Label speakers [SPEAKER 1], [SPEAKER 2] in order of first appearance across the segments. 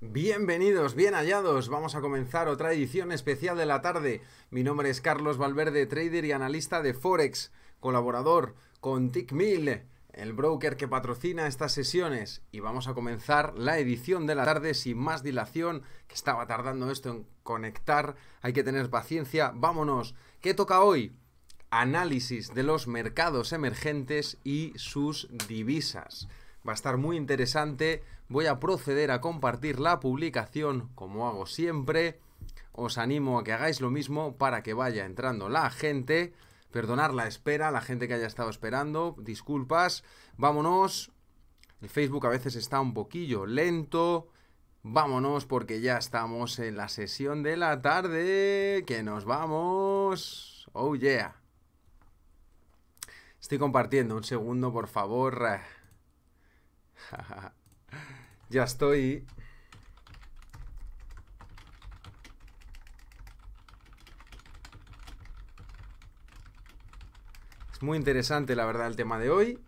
[SPEAKER 1] Bienvenidos, bien hallados. Vamos a comenzar otra edición especial de la tarde. Mi nombre es Carlos Valverde, trader y analista de Forex, colaborador con TickMill, el broker que patrocina estas sesiones. Y vamos a comenzar la edición de la tarde sin más dilación, que estaba tardando esto en conectar. Hay que tener paciencia. Vámonos. ¿Qué toca hoy? Análisis de los mercados emergentes y sus divisas va a estar muy interesante. Voy a proceder a compartir la publicación como hago siempre. Os animo a que hagáis lo mismo para que vaya entrando la gente. Perdonar la espera, la gente que haya estado esperando. Disculpas. Vámonos. El Facebook a veces está un poquillo lento. Vámonos porque ya estamos en la sesión de la tarde. Que nos vamos. Oh yeah. Estoy compartiendo. Un segundo, por favor. ya estoy. Es muy interesante, la verdad, el tema de hoy.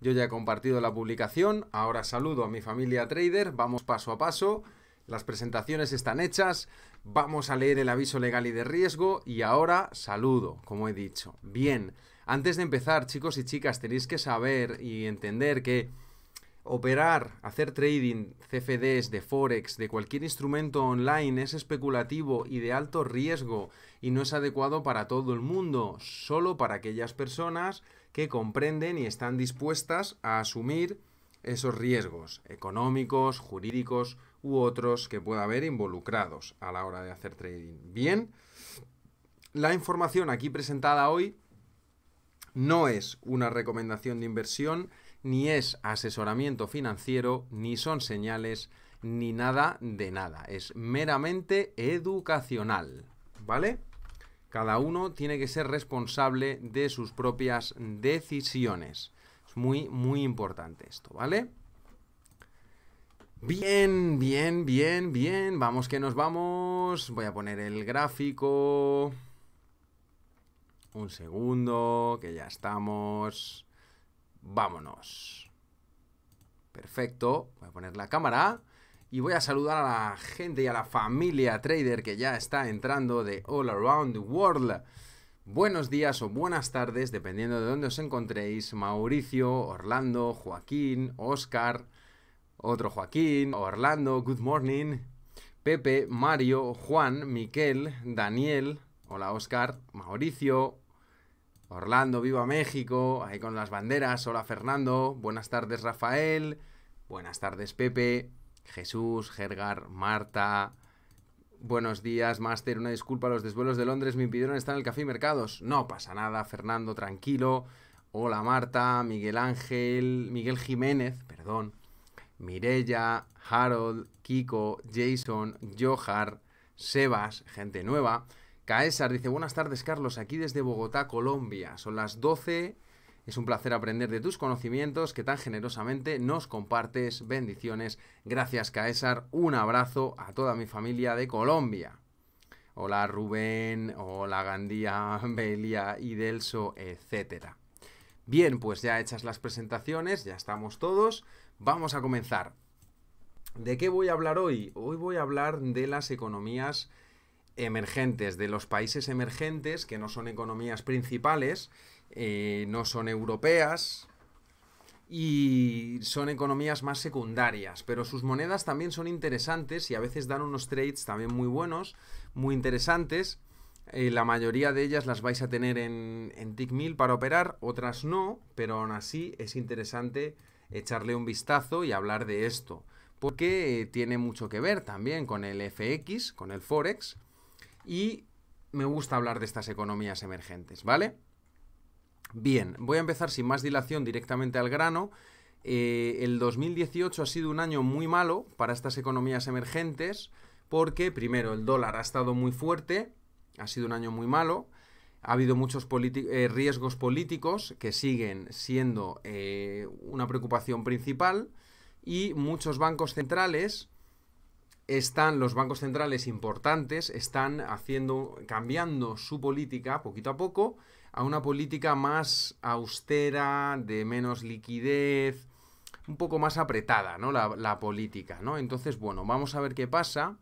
[SPEAKER 1] Yo ya he compartido la publicación, ahora saludo a mi familia trader, vamos paso a paso, las presentaciones están hechas, vamos a leer el aviso legal y de riesgo y ahora saludo, como he dicho. Bien, antes de empezar chicos y chicas tenéis que saber y entender que Operar, hacer trading, CFDs, de Forex, de cualquier instrumento online es especulativo y de alto riesgo y no es adecuado para todo el mundo, solo para aquellas personas que comprenden y están dispuestas a asumir esos riesgos económicos, jurídicos u otros que pueda haber involucrados a la hora de hacer trading. Bien, la información aquí presentada hoy no es una recomendación de inversión, ni es asesoramiento financiero, ni son señales, ni nada de nada. Es meramente educacional, ¿vale? Cada uno tiene que ser responsable de sus propias decisiones. Es muy, muy importante esto, ¿vale? Bien, bien, bien, bien. Vamos que nos vamos. Voy a poner el gráfico. Un segundo, que ya estamos. Vámonos. Perfecto. Voy a poner la cámara. Y voy a saludar a la gente y a la familia trader que ya está entrando de All Around the World. Buenos días o buenas tardes, dependiendo de dónde os encontréis. Mauricio, Orlando, Joaquín, Oscar, otro Joaquín, Orlando, good morning. Pepe, Mario, Juan, Miquel, Daniel, hola Oscar, Mauricio, Orlando, viva México, ahí con las banderas, hola Fernando, buenas tardes Rafael, buenas tardes Pepe, Jesús, Gergar, Marta, buenos días Master, una disculpa, los desvuelos de Londres me impidieron estar en el Café y Mercados, no pasa nada Fernando, tranquilo, hola Marta, Miguel Ángel, Miguel Jiménez, perdón, Mirella, Harold, Kiko, Jason, Johar, Sebas, gente nueva, Caesar dice, buenas tardes Carlos, aquí desde Bogotá, Colombia. Son las 12, es un placer aprender de tus conocimientos que tan generosamente nos compartes. Bendiciones. Gracias Caesar, un abrazo a toda mi familia de Colombia. Hola Rubén, hola Gandía, Belia, Idelso, etc. Bien, pues ya hechas las presentaciones, ya estamos todos. Vamos a comenzar. ¿De qué voy a hablar hoy? Hoy voy a hablar de las economías emergentes, de los países emergentes, que no son economías principales, eh, no son europeas y son economías más secundarias, pero sus monedas también son interesantes y a veces dan unos trades también muy buenos, muy interesantes. Eh, la mayoría de ellas las vais a tener en, en para operar, otras no, pero aún así es interesante echarle un vistazo y hablar de esto, porque eh, tiene mucho que ver también con el FX, con el Forex, y me gusta hablar de estas economías emergentes, ¿vale? Bien, voy a empezar sin más dilación directamente al grano. Eh, el 2018 ha sido un año muy malo para estas economías emergentes porque, primero, el dólar ha estado muy fuerte, ha sido un año muy malo, ha habido muchos eh, riesgos políticos que siguen siendo eh, una preocupación principal y muchos bancos centrales están los bancos centrales importantes, están haciendo, cambiando su política poquito a poco a una política más austera, de menos liquidez, un poco más apretada, ¿no? La, política, ¿no? Entonces, bueno, vamos a ver qué pasa.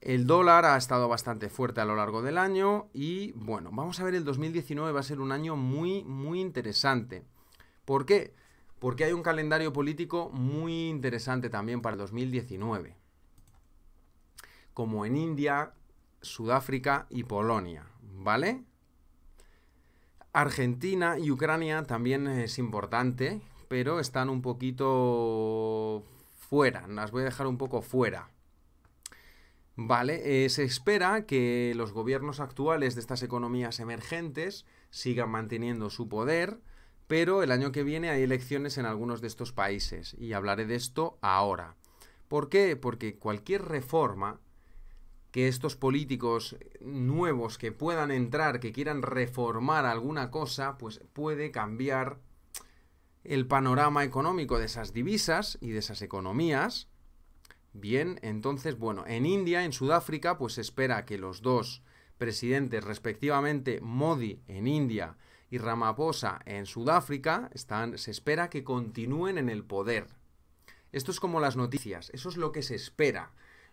[SPEAKER 1] El dólar ha estado bastante fuerte a lo largo del año y bueno, vamos a ver el 2019 va a ser un año muy, muy interesante. ¿Por qué? Porque hay un calendario político muy interesante también para el 2019 como en India, Sudáfrica y Polonia, ¿vale? Argentina y Ucrania también es importante, pero están un poquito fuera, las voy a dejar un poco fuera. Vale, eh, se espera que los gobiernos actuales de estas economías emergentes sigan manteniendo su poder, pero el año que viene hay elecciones en algunos de estos países y hablaré de esto ahora. ¿Por qué? Porque cualquier reforma que estos políticos nuevos que puedan entrar, que quieran reformar alguna cosa, pues puede cambiar el panorama económico de esas divisas y de esas economías. Bien, entonces, bueno, en India, en Sudáfrica, pues se espera que los dos presidentes, respectivamente Modi en India y Ramaphosa en Sudáfrica, están, se espera que continúen en el poder. Esto es como las noticias, eso es lo que se espera.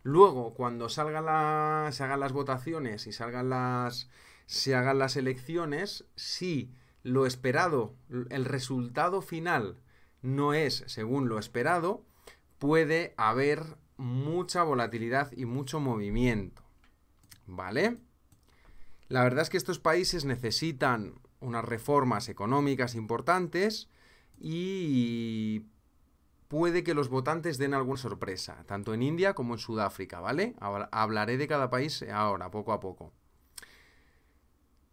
[SPEAKER 1] Luego, cuando salga se hagan las votaciones y salgan las, se hagan las elecciones, si lo esperado, el resultado final no es según lo esperado, puede haber mucha volatilidad y mucho movimiento. ¿Vale? La verdad es que estos países necesitan unas reformas económicas importantes y puede que los votantes den alguna sorpresa, tanto en India como en Sudáfrica, ¿vale? Hablaré de cada país ahora, poco a poco.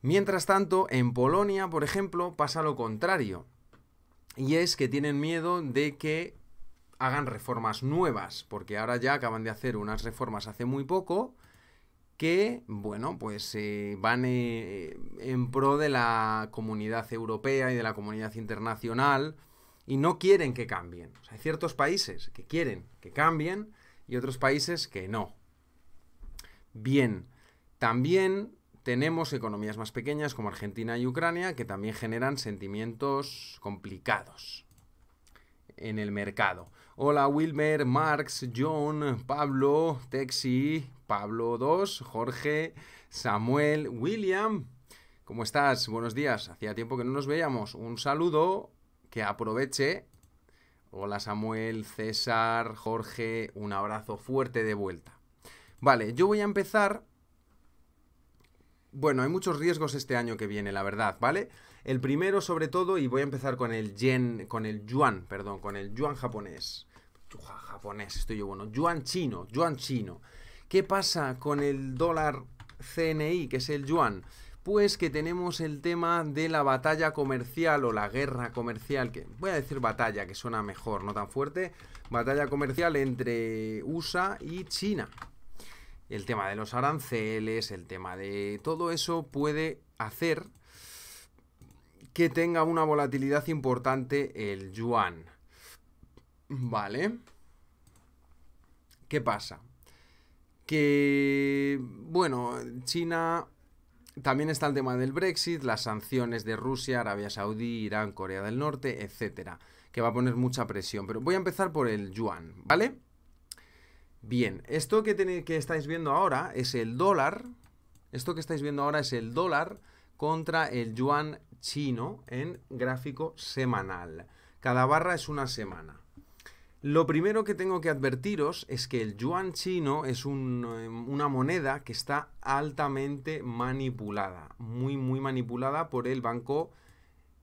[SPEAKER 1] Mientras tanto, en Polonia, por ejemplo, pasa lo contrario. Y es que tienen miedo de que hagan reformas nuevas, porque ahora ya acaban de hacer unas reformas hace muy poco que, bueno, pues eh, van eh, en pro de la comunidad europea y de la comunidad internacional y no quieren que cambien. hay ciertos países que quieren que cambien y otros países que no. Bien, también tenemos economías más pequeñas como Argentina y Ucrania que también generan sentimientos complicados en el mercado. Hola Wilmer, Marx, John, Pablo, Texi, Pablo 2, Jorge, Samuel, William. ¿Cómo estás? Buenos días. Hacía tiempo que no nos veíamos. Un saludo que aproveche. Hola Samuel, César, Jorge, un abrazo fuerte de vuelta. Vale, yo voy a empezar... Bueno, hay muchos riesgos este año que viene, la verdad, ¿vale? El primero, sobre todo, y voy a empezar con el yen, con el yuan, perdón, con el yuan japonés. japonés, estoy yo bueno. Yuan chino, yuan chino. ¿Qué pasa con el dólar CNI, que es el yuan? pues que tenemos el tema de la batalla comercial o la guerra comercial, que voy a decir batalla, que suena mejor, no tan fuerte, batalla comercial entre USA y China. El tema de los aranceles, el tema de todo eso puede hacer que tenga una volatilidad importante el yuan. ¿Vale? ¿Qué pasa? Que, bueno, China también está el tema del Brexit, las sanciones de Rusia, Arabia Saudí, Irán, Corea del Norte, etcétera, que va a poner mucha presión. Pero voy a empezar por el yuan, ¿vale? Bien, esto que, tenéis, que estáis viendo ahora es el dólar. Esto que estáis viendo ahora es el dólar contra el yuan chino en gráfico semanal. Cada barra es una semana. Lo primero que tengo que advertiros es que el yuan chino es em, una moneda que está altamente manipulada, muy muy manipulada por el Banco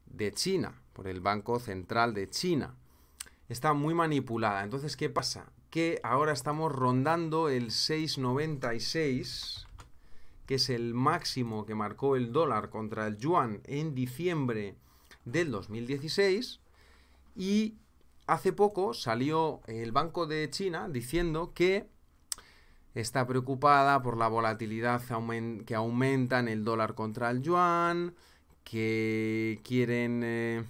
[SPEAKER 1] de China, por el Banco Central de China. Está muy manipulada. Entonces, ¿qué pasa? Que ahora estamos rondando el 696, que es el máximo que marcó el dólar contra el yuan en diciembre del 2016, y hace poco salió el Banco de China diciendo que está preocupada por la volatilidad que aumenta en el dólar contra el yuan, que quieren... Eh,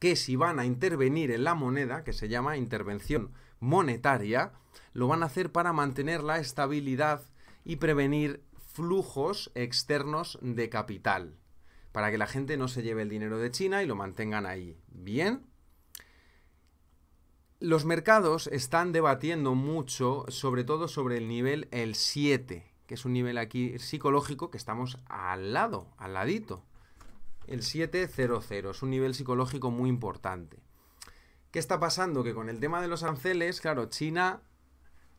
[SPEAKER 1] que si van a intervenir en la moneda, que se llama intervención monetaria, lo van a hacer para mantener la estabilidad y prevenir flujos externos de capital, para que la gente no se lleve el dinero de China y lo mantengan ahí. Bien, los mercados están debatiendo mucho, sobre todo sobre el nivel el 7, que es un nivel aquí psicológico que estamos al lado, al ladito. El 700 es un nivel psicológico muy importante. ¿Qué está pasando? Que con el tema de los anceles, claro, China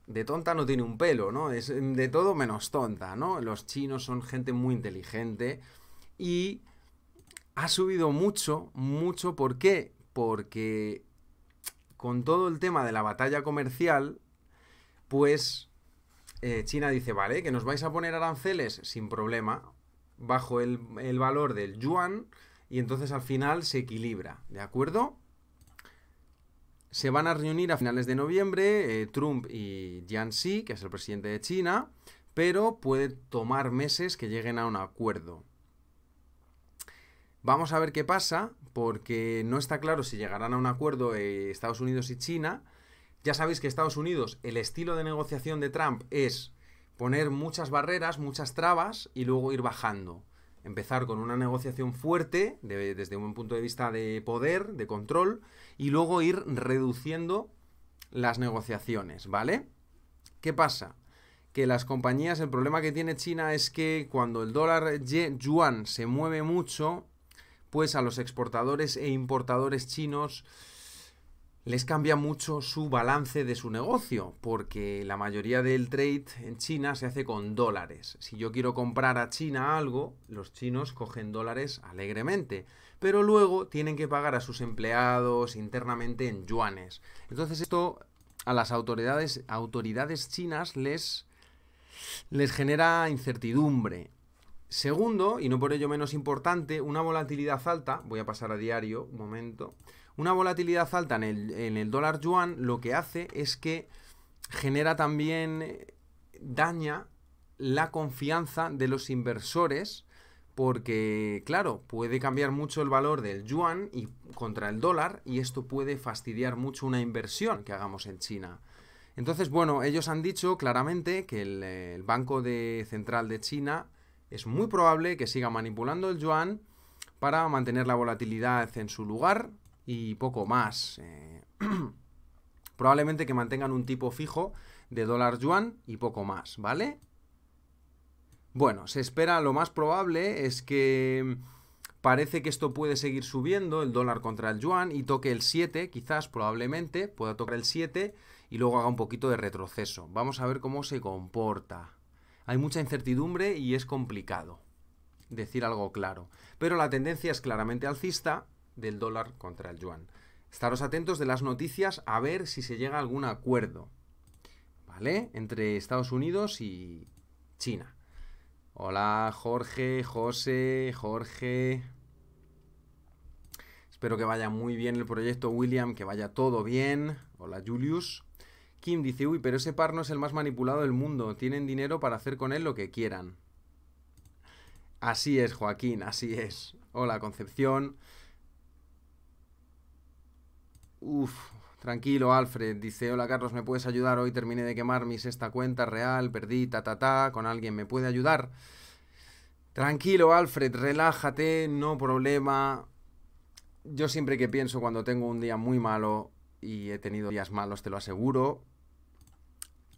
[SPEAKER 1] de tonta no tiene un pelo, ¿no? Es mm, de todo menos tonta, ¿no? Los chinos son gente muy inteligente y ha subido mucho, mucho, ¿por qué? Porque con todo el tema de la batalla comercial, pues eh, China dice, vale, que nos vais a poner aranceles sin problema, bajo el, valor del yuan, y entonces al final se equilibra, ¿de acuerdo? Se van a reunir a finales de noviembre eh, Trump y Xi, que es el presidente de China, pero puede tomar meses que lleguen a un acuerdo. Vamos a ver qué pasa, porque no está claro si llegarán a un acuerdo eh, Estados Unidos y China. Ya sabéis que Estados Unidos, el estilo de negociación de Trump es poner muchas barreras, muchas trabas y luego ir bajando. Empezar con una negociación fuerte desde un punto de vista de poder, de control, y luego ir reduciendo las negociaciones, ¿vale? ¿Qué pasa? Que las compañías, el problema que tiene China es que cuando el dólar yuan se mueve mucho, pues a los exportadores e importadores chinos les cambia mucho su balance de su negocio, porque la mayoría del trade en China se hace con dólares. Si yo quiero comprar a China algo, los chinos cogen dólares alegremente, pero luego tienen que pagar a sus empleados internamente en yuanes. Entonces esto a las autoridades, autoridades chinas les, les genera incertidumbre. Segundo, y no por ello menos importante, una volatilidad alta, voy a pasar a diario un momento, una volatilidad alta en el, dólar yuan lo que hace es que genera también, eh, daña la confianza de los inversores porque, claro, puede cambiar mucho el valor del yuan y contra el dólar y esto puede fastidiar mucho una inversión que hagamos en China. Entonces, bueno, ellos han dicho claramente que el, eh, Banco de Central de China es muy probable que siga manipulando el yuan para mantener la volatilidad en su lugar y poco más. Eh, probablemente que mantengan un tipo fijo de dólar yuan y poco más, ¿vale? Bueno, se espera, lo más probable es que mm, parece que esto puede seguir subiendo, el dólar contra el yuan, y toque el 7, quizás, probablemente, pueda tocar el 7 y luego haga un poquito de retroceso. Vamos a ver cómo se comporta hay mucha incertidumbre y es complicado decir algo claro. Pero la tendencia es claramente alcista del dólar contra el yuan. Estaros atentos de las noticias a ver si se llega a algún acuerdo, ¿vale? Entre Estados Unidos y China. Hola, Jorge, José, Jorge. Espero que vaya muy bien el proyecto, William, que vaya todo bien. Hola, Julius. Kim dice, uy, pero ese par no es el más manipulado del mundo. Tienen dinero para hacer con él lo que quieran. Así es, Joaquín, así es. Hola, Concepción. Uf, tranquilo, Alfred. Dice, hola, Carlos, ¿me puedes ayudar? Hoy terminé de quemar mis sexta cuenta real, perdí, ta, ta, ta. ¿Con alguien me puede ayudar? Tranquilo, Alfred, relájate, no problema. Yo siempre que pienso cuando tengo un día muy malo y he tenido días malos, te lo aseguro,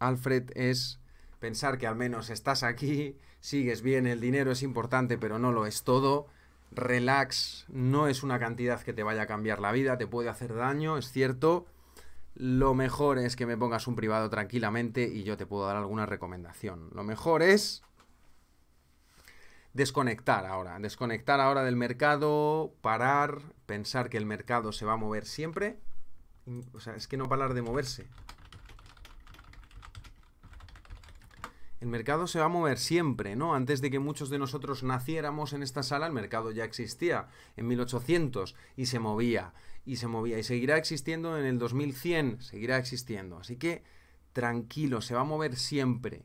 [SPEAKER 1] Alfred, es pensar que al menos estás aquí, sigues bien, el dinero es importante, pero no lo es todo. Relax no es una cantidad que te vaya a cambiar la vida, te puede hacer daño, es cierto. Lo mejor es que me pongas un privado tranquilamente y yo te puedo dar alguna recomendación. Lo mejor es desconectar ahora, desconectar ahora del mercado, parar, pensar que el mercado se va a mover siempre. O sea, es que no parar de moverse. el mercado se va a mover siempre, ¿no? Antes de que muchos de nosotros naciéramos en esta sala, el mercado ya existía en 1800 y se movía, y se movía, y seguirá existiendo en el 2100, seguirá existiendo. Así que tranquilo, se va a mover siempre.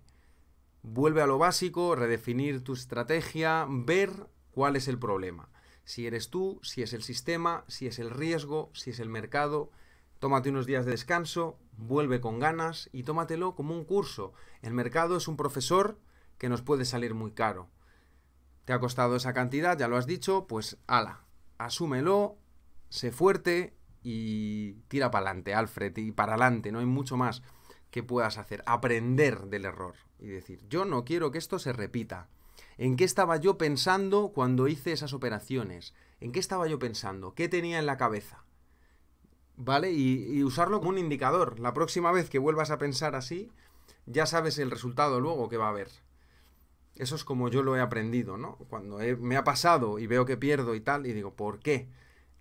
[SPEAKER 1] Vuelve a lo básico, redefinir tu estrategia, ver cuál es el problema. Si eres tú, si es el sistema, si es el riesgo, si es el mercado. Tómate unos días de descanso, vuelve con ganas y tómatelo como un curso. El mercado es un profesor que nos puede salir muy caro. Te ha costado esa cantidad, ya lo has dicho, pues ala, asúmelo, sé fuerte y tira para adelante, Alfred, y para adelante, no hay mucho más que puedas hacer. Aprender del error y decir, yo no quiero que esto se repita. ¿En qué estaba yo pensando cuando hice esas operaciones? ¿En qué estaba yo pensando? ¿Qué tenía en la cabeza? ¿vale? Y, usarlo como un indicador. La próxima vez que vuelvas a pensar así, ya sabes el resultado luego que va a haber. Eso es como yo lo he aprendido, ¿no? Cuando me ha pasado y veo que pierdo y tal, y digo, ¿por qué?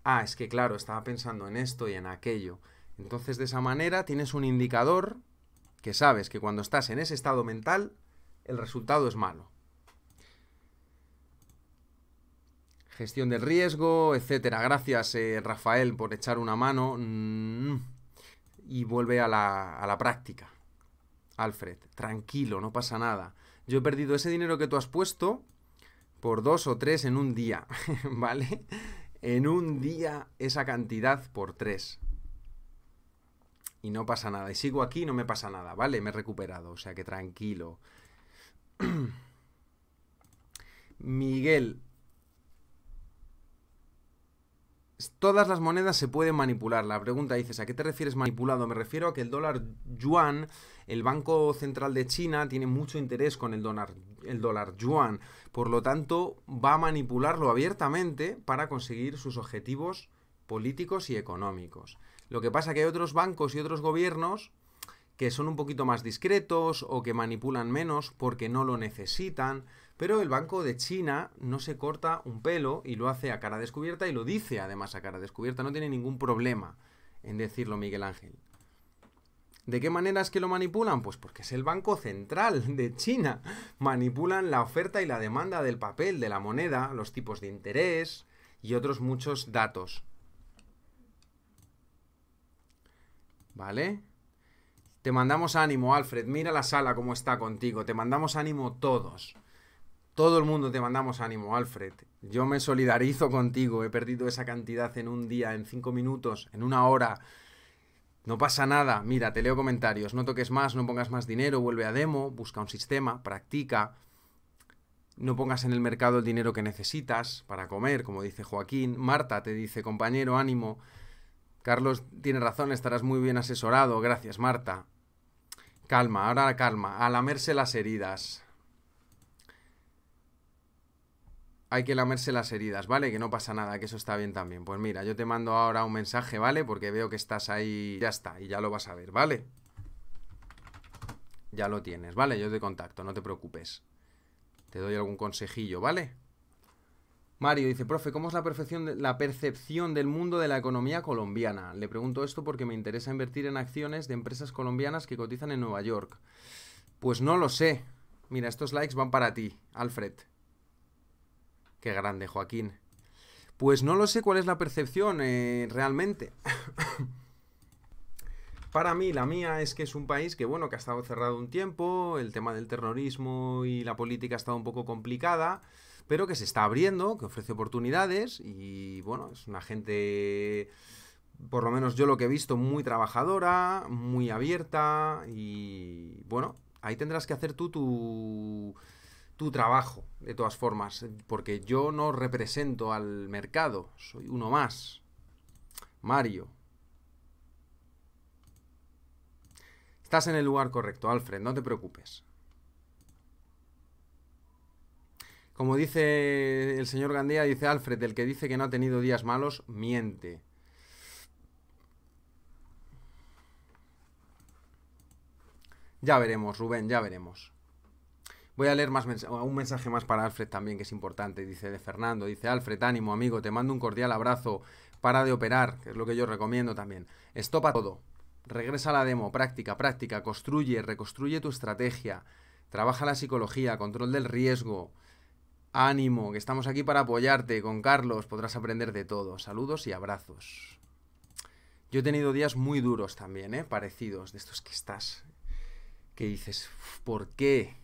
[SPEAKER 1] Ah, es que claro, estaba pensando en esto y en aquello. Entonces de esa manera tienes un indicador que sabes que cuando estás en ese estado mental, el resultado es malo. gestión del riesgo, etcétera. Gracias, eh, Rafael, por echar una mano. Mm, y vuelve a la, a la práctica. Alfred, tranquilo, no pasa nada. Yo he perdido ese dinero que tú has puesto por dos o tres en un día, ¿vale? En un día esa cantidad por tres. Y no pasa nada. Y sigo aquí no me pasa nada, ¿vale? Me he recuperado, o sea que tranquilo. Miguel, Todas las monedas se pueden manipular. La pregunta dices, ¿a qué te refieres manipulado? Me refiero a que el dólar yuan, el Banco Central de China, tiene mucho interés con el dólar, el dólar yuan. Por lo tanto, va a manipularlo abiertamente para conseguir sus objetivos políticos y económicos. Lo que pasa es que hay otros bancos y otros gobiernos que son un poquito más discretos o que manipulan menos porque no lo necesitan. Pero el Banco de China no se corta un pelo y lo hace a cara descubierta y lo dice además a cara descubierta. No tiene ningún problema en decirlo Miguel Ángel. ¿De qué manera es que lo manipulan? Pues porque es el Banco Central de China. Manipulan la oferta y la demanda del papel, de la moneda, los tipos de interés y otros muchos datos. ¿Vale? Te mandamos ánimo, Alfred. Mira la sala cómo está contigo. Te mandamos ánimo todos. Todo el mundo te mandamos ánimo, Alfred. Yo me solidarizo contigo. He perdido esa cantidad en un día, en cinco minutos, en una hora. No pasa nada. Mira, te leo comentarios. No toques más, no pongas más dinero, vuelve a demo, busca un sistema, practica. No pongas en el mercado el dinero que necesitas para comer, como dice Joaquín. Marta te dice, compañero, ánimo. Carlos tiene razón, estarás muy bien asesorado. Gracias, Marta. Calma, ahora calma. A lamerse las heridas. hay que lamerse las heridas, ¿vale? Que no pasa nada, que eso está bien también. Pues mira, yo te mando ahora un mensaje, ¿vale? Porque veo que estás ahí, ya está, y ya lo vas a ver, ¿vale? Ya lo tienes, ¿vale? Yo te contacto, no te preocupes. Te doy algún consejillo, ¿vale? Mario dice, profe, ¿cómo es la, perfección la percepción del mundo de la economía colombiana? Le pregunto esto porque me interesa invertir en acciones de empresas colombianas que cotizan en Nueva York. Pues no lo sé. Mira, estos likes van para ti, Alfred. Qué grande, Joaquín. Pues no lo sé cuál es la percepción eh, realmente. Para mí, la mía es que es un país que, bueno, que ha estado cerrado un tiempo, el tema del terrorismo y la política ha estado un poco complicada, pero que se está abriendo, que ofrece oportunidades y, bueno, es una gente, por lo menos yo lo que he visto, muy trabajadora, muy abierta y, bueno, ahí tendrás que hacer tú tu tu trabajo, de todas formas, porque yo no represento al mercado, soy uno más. Mario. Estás en el lugar correcto, Alfred, no te preocupes. Como dice el señor Gandía, dice Alfred, el que dice que no ha tenido días malos, miente. Ya veremos, Rubén, ya veremos. Voy a leer más un mensaje más para Alfred también, que es importante. Dice de Fernando, dice Alfred, ánimo amigo, te mando un cordial abrazo. Para de operar, que es lo que yo recomiendo también. Estopa todo. Regresa a la demo, práctica, práctica, construye, reconstruye tu estrategia. Trabaja la psicología, control del riesgo. Ánimo, que estamos aquí para apoyarte. Con Carlos podrás aprender de todo. Saludos y abrazos. Yo he tenido días muy duros también, ¿eh? Parecidos, de estos que estás. Que dices, ¿por qué?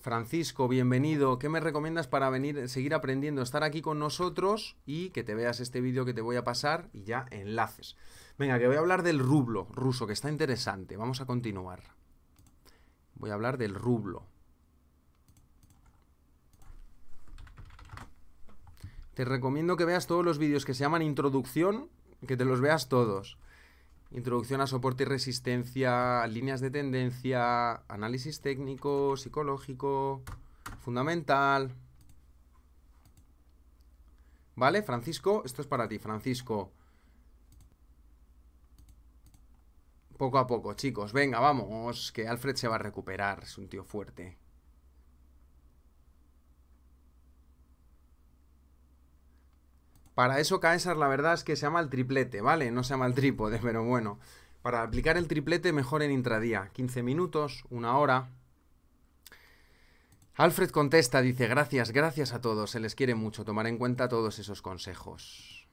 [SPEAKER 1] Francisco, bienvenido. ¿Qué me recomiendas para venir, seguir aprendiendo, estar aquí con nosotros y que te veas este vídeo que te voy a pasar y ya enlaces? Venga, que voy a hablar del rublo ruso, que está interesante. Vamos a continuar. Voy a hablar del rublo. Te recomiendo que veas todos los vídeos que se llaman introducción, que te los veas todos. Introducción a soporte y resistencia, líneas de tendencia, análisis técnico, psicológico, fundamental. ¿Vale, Francisco? Esto es para ti, Francisco. Poco a poco, chicos. Venga, vamos, que Alfred se va a recuperar. Es un tío fuerte. Para eso, Caesar, la verdad es que se llama el triplete, ¿vale? No se llama el trípode, pero bueno. Para aplicar el triplete, mejor en intradía. 15 minutos, una hora. Alfred contesta, dice, gracias, gracias a todos, se les quiere mucho, tomar en cuenta todos esos consejos.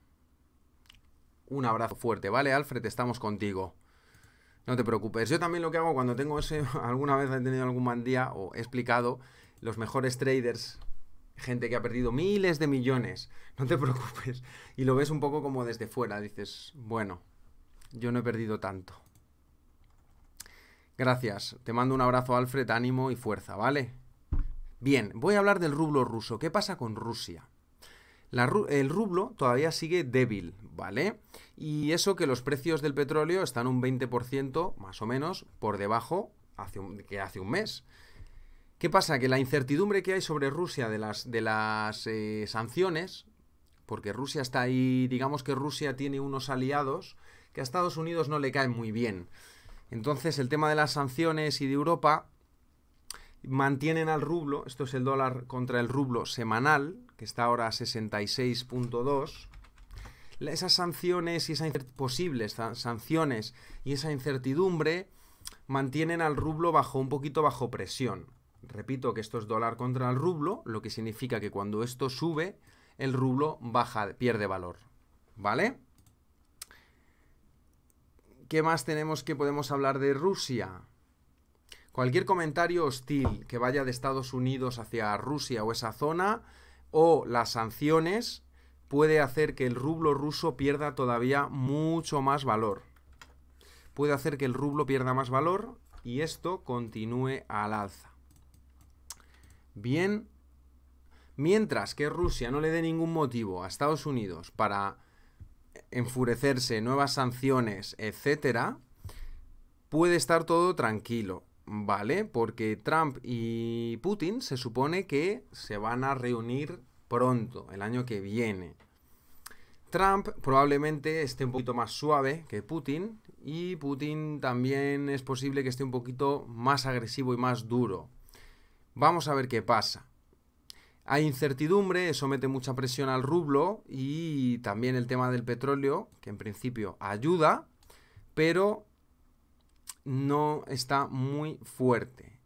[SPEAKER 1] Un abrazo fuerte, ¿vale? Alfred, estamos contigo. No te preocupes. Yo también lo que hago cuando tengo ese, alguna vez he tenido algún mal día o he explicado los mejores traders gente que ha perdido miles de millones, no te preocupes. Y lo ves un poco como desde fuera, dices, bueno, yo no he perdido tanto. Gracias, te mando un abrazo Alfred, ánimo y fuerza, ¿vale? Bien, voy a hablar del rublo ruso. ¿Qué pasa con Rusia? el rublo todavía sigue débil, ¿vale? Y eso que los precios del petróleo están un 20% más o menos por debajo que hace un mes. ¿Qué pasa? Que la incertidumbre que hay sobre Rusia de las, de las eh, sanciones, porque Rusia está ahí, digamos que Rusia tiene unos aliados que a Estados Unidos no le caen muy bien. Entonces el tema de las sanciones y de Europa mantienen al rublo, esto es el dólar contra el rublo semanal, que está ahora a 66.2. Esas sanciones y esas posibles sanciones y esa incertidumbre mantienen al rublo bajo un poquito bajo presión. Repito que esto es dólar contra el rublo, lo que significa que cuando esto sube, el rublo baja, pierde valor. ¿Vale? ¿Qué más tenemos que podemos hablar de Rusia? Cualquier comentario hostil que vaya de Estados Unidos hacia Rusia o esa zona, o las sanciones, puede hacer que el rublo ruso pierda todavía mucho más valor. Puede hacer que el rublo pierda más valor y esto continúe al alza bien, mientras que Rusia no le dé ningún motivo a Estados Unidos para enfurecerse, nuevas sanciones, etcétera, puede estar todo tranquilo, ¿vale? Porque Trump y Putin se supone que se van a reunir pronto, el año que viene. Trump probablemente esté un poquito más suave que Putin y Putin también es posible que esté un poquito más agresivo y más duro. Vamos a ver qué pasa. Hay incertidumbre, eso mete mucha presión al rublo y también el tema del petróleo, que en principio ayuda, pero no está muy fuerte.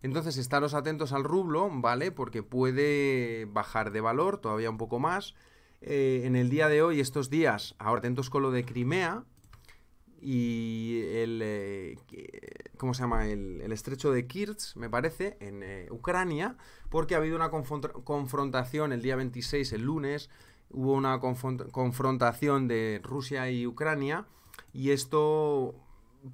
[SPEAKER 1] Entonces, estaros atentos al rublo, ¿vale? Porque puede bajar de valor todavía un poco más. Eh, en el día de hoy, estos días, ahora atentos con lo de Crimea, y el. Eh, ¿Cómo se llama? El, estrecho de Kirch, me parece, en eh, Ucrania, porque ha habido una confrontación el día 26, el lunes, hubo una confrontación de Rusia y Ucrania, y esto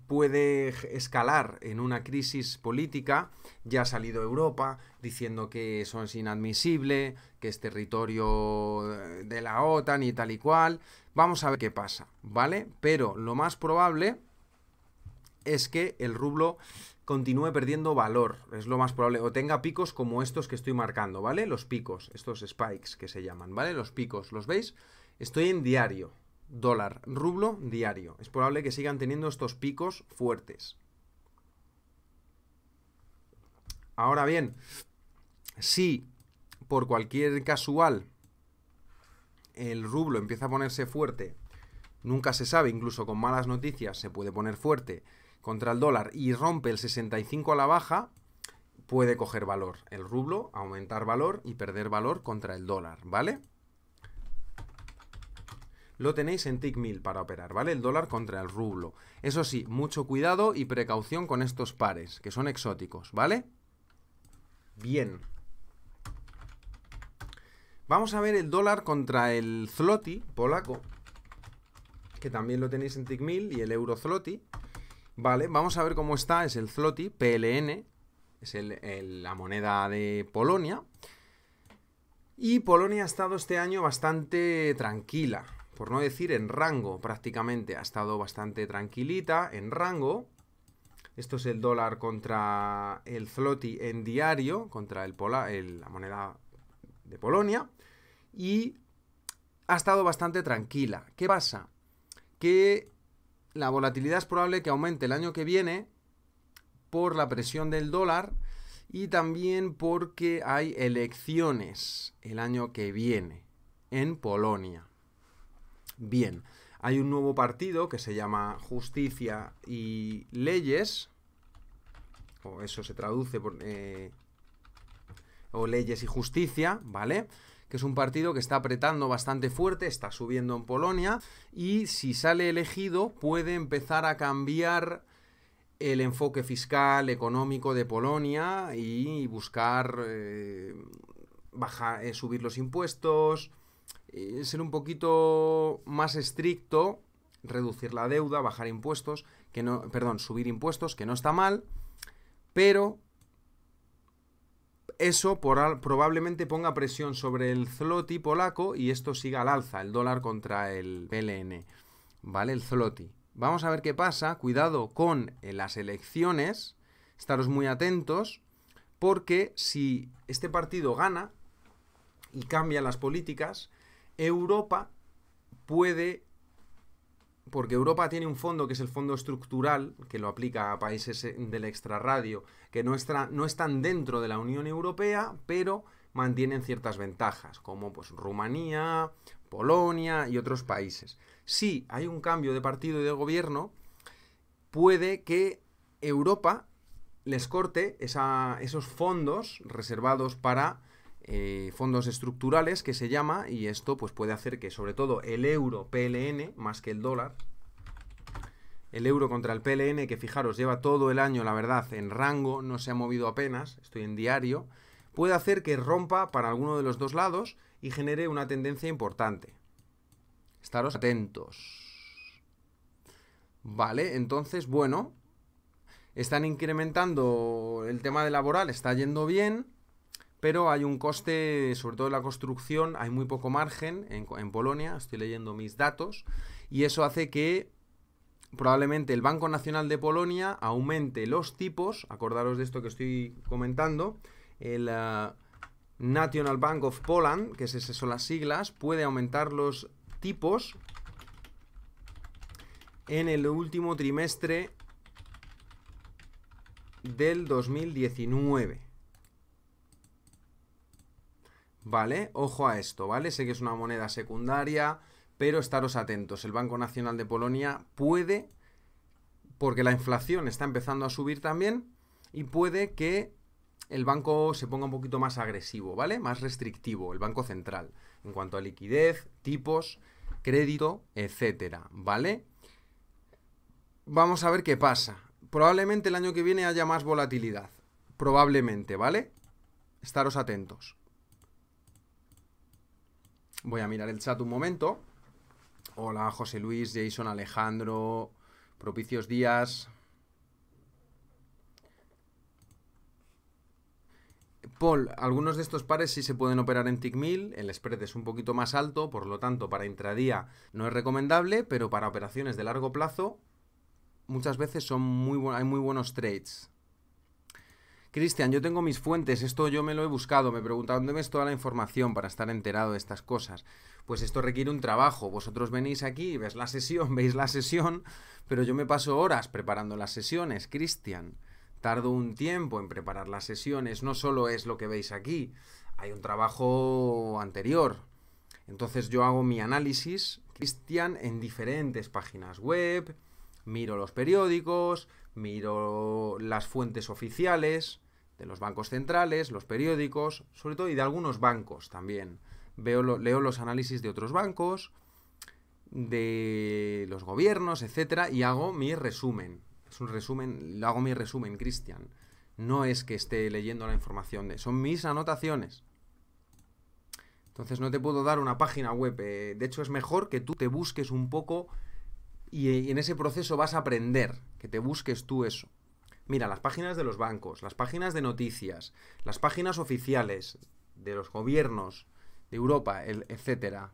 [SPEAKER 1] puede escalar en una crisis política. Ya ha salido Europa diciendo que eso es inadmisible, que es territorio eh, de la OTAN y tal y cual. Vamos a ver qué pasa, ¿vale? Pero lo más probable es que el rublo continúe perdiendo valor, es lo más probable, o tenga picos como estos que estoy marcando, ¿vale? Los picos, estos spikes que se llaman, ¿vale? Los picos, ¿los veis? Estoy en diario, dólar rublo diario. Es probable que sigan teniendo estos picos fuertes. Ahora bien, si por cualquier casual el rublo empieza a ponerse fuerte, nunca se sabe, incluso con malas noticias se puede poner fuerte contra el dólar y rompe el 65 a la baja, puede coger valor el rublo, aumentar valor y perder valor contra el dólar, ¿vale? lo tenéis en TIC 1000 para operar, ¿vale? El dólar contra el rublo. Eso sí, mucho cuidado y precaución con estos pares, que son exóticos, ¿vale? Bien. Vamos a ver el dólar contra el zloty polaco, que también lo tenéis en TIC 1000 y el euro zloty. Vale, vamos a ver cómo está, es el zloty, PLN, es la moneda de Polonia. Y Polonia ha estado este año bastante tranquila, por no decir en rango prácticamente, ha estado bastante tranquilita en rango. Esto es el dólar contra el zloty en diario, contra el la moneda de Polonia. Y ha estado bastante tranquila. ¿Qué pasa? Que la volatilidad es probable que aumente el año que viene por la presión del dólar y también porque hay elecciones el año que viene en Polonia. Bien, hay un nuevo partido que se llama Justicia y Leyes, o eso se traduce por... Eh, o Leyes y Justicia, ¿vale? que es un partido que está apretando bastante fuerte, está subiendo en Polonia, y si sale elegido puede empezar a cambiar el enfoque fiscal, económico de Polonia y buscar eh, eh, subir los impuestos, eh, ser un poquito más estricto, reducir la deuda, bajar impuestos, que no, perdón, subir impuestos, que no está mal, pero eso probablemente ponga presión sobre el zloty polaco y esto siga al alza, el dólar contra el PLN, ¿vale? El zloty. Vamos a ver qué pasa, cuidado con eh, las elecciones, estaros muy atentos, porque si este partido gana y cambia las políticas, Europa puede, porque Europa tiene un fondo que es el fondo estructural, que lo aplica a países eh, del extrarradio, que no, no están dentro de la Unión Europea, pero mantienen ciertas ventajas, como pues Rumanía, Polonia y otros países. Si hay un cambio de partido y de gobierno, puede que Europa les corte esos fondos reservados para eh, fondos estructurales que se llama y esto pues puede hacer que sobre todo el euro PLN más que el dólar el euro contra el PLN que fijaros lleva todo el año la verdad en rango no se ha movido apenas estoy en diario puede hacer que rompa para alguno de los dos lados y genere una tendencia importante estaros atentos vale entonces bueno están incrementando el tema de laboral está yendo bien pero hay un coste, sobre todo en la construcción, hay muy poco margen en, Polonia, estoy leyendo mis datos, y eso hace que probablemente el Banco Nacional de Polonia aumente los tipos, acordaros de esto que estoy comentando, el eh, National Bank of Poland, que es esas son las siglas, puede aumentar los tipos en el último trimestre del 2019. ¿vale? Ojo a esto, ¿vale? Sé que es una moneda secundaria, pero estaros atentos. El Banco Nacional de Polonia puede, porque la inflación está empezando a subir también, y puede que el banco se ponga un poquito más agresivo, ¿vale? Más restrictivo, el Banco Central, en cuanto a liquidez, tipos, crédito, etcétera, ¿vale? Vamos a ver qué pasa. Probablemente el año que viene haya más volatilidad. Probablemente, ¿vale? Estaros atentos. Voy a mirar el chat un momento. Hola, José Luis, Jason, Alejandro, propicios días. Paul, algunos de estos pares sí se pueden operar en TIC el spread es un poquito más alto, por lo tanto para intradía no es recomendable, pero para operaciones de largo plazo muchas veces son muy hay muy buenos trades. Cristian, yo tengo mis fuentes, esto yo me lo he buscado, me preguntado dónde ves toda la información para estar enterado de estas cosas. Pues esto requiere un trabajo, vosotros venís aquí, ves la sesión, veis la sesión, pero yo me paso horas preparando las sesiones, Cristian. Tardo un tiempo en preparar las sesiones, no solo es lo que veis aquí, hay un trabajo anterior. Entonces yo hago mi análisis, Cristian, en diferentes páginas web, miro los periódicos, miro las fuentes oficiales de los bancos centrales, los periódicos, sobre todo y de algunos bancos también. Veo, leo los análisis de otros bancos, de los gobiernos, etcétera, y hago mi resumen. Es un resumen, hago mi resumen, Cristian. No es que esté leyendo la información de, son mis anotaciones. Entonces no te puedo dar una página web. Eh, de hecho, es mejor que tú te busques un poco eh, y en ese proceso vas a aprender, que te busques tú eso. Mira, las páginas de los bancos, las páginas de noticias, las páginas oficiales de los gobiernos de Europa, etcétera.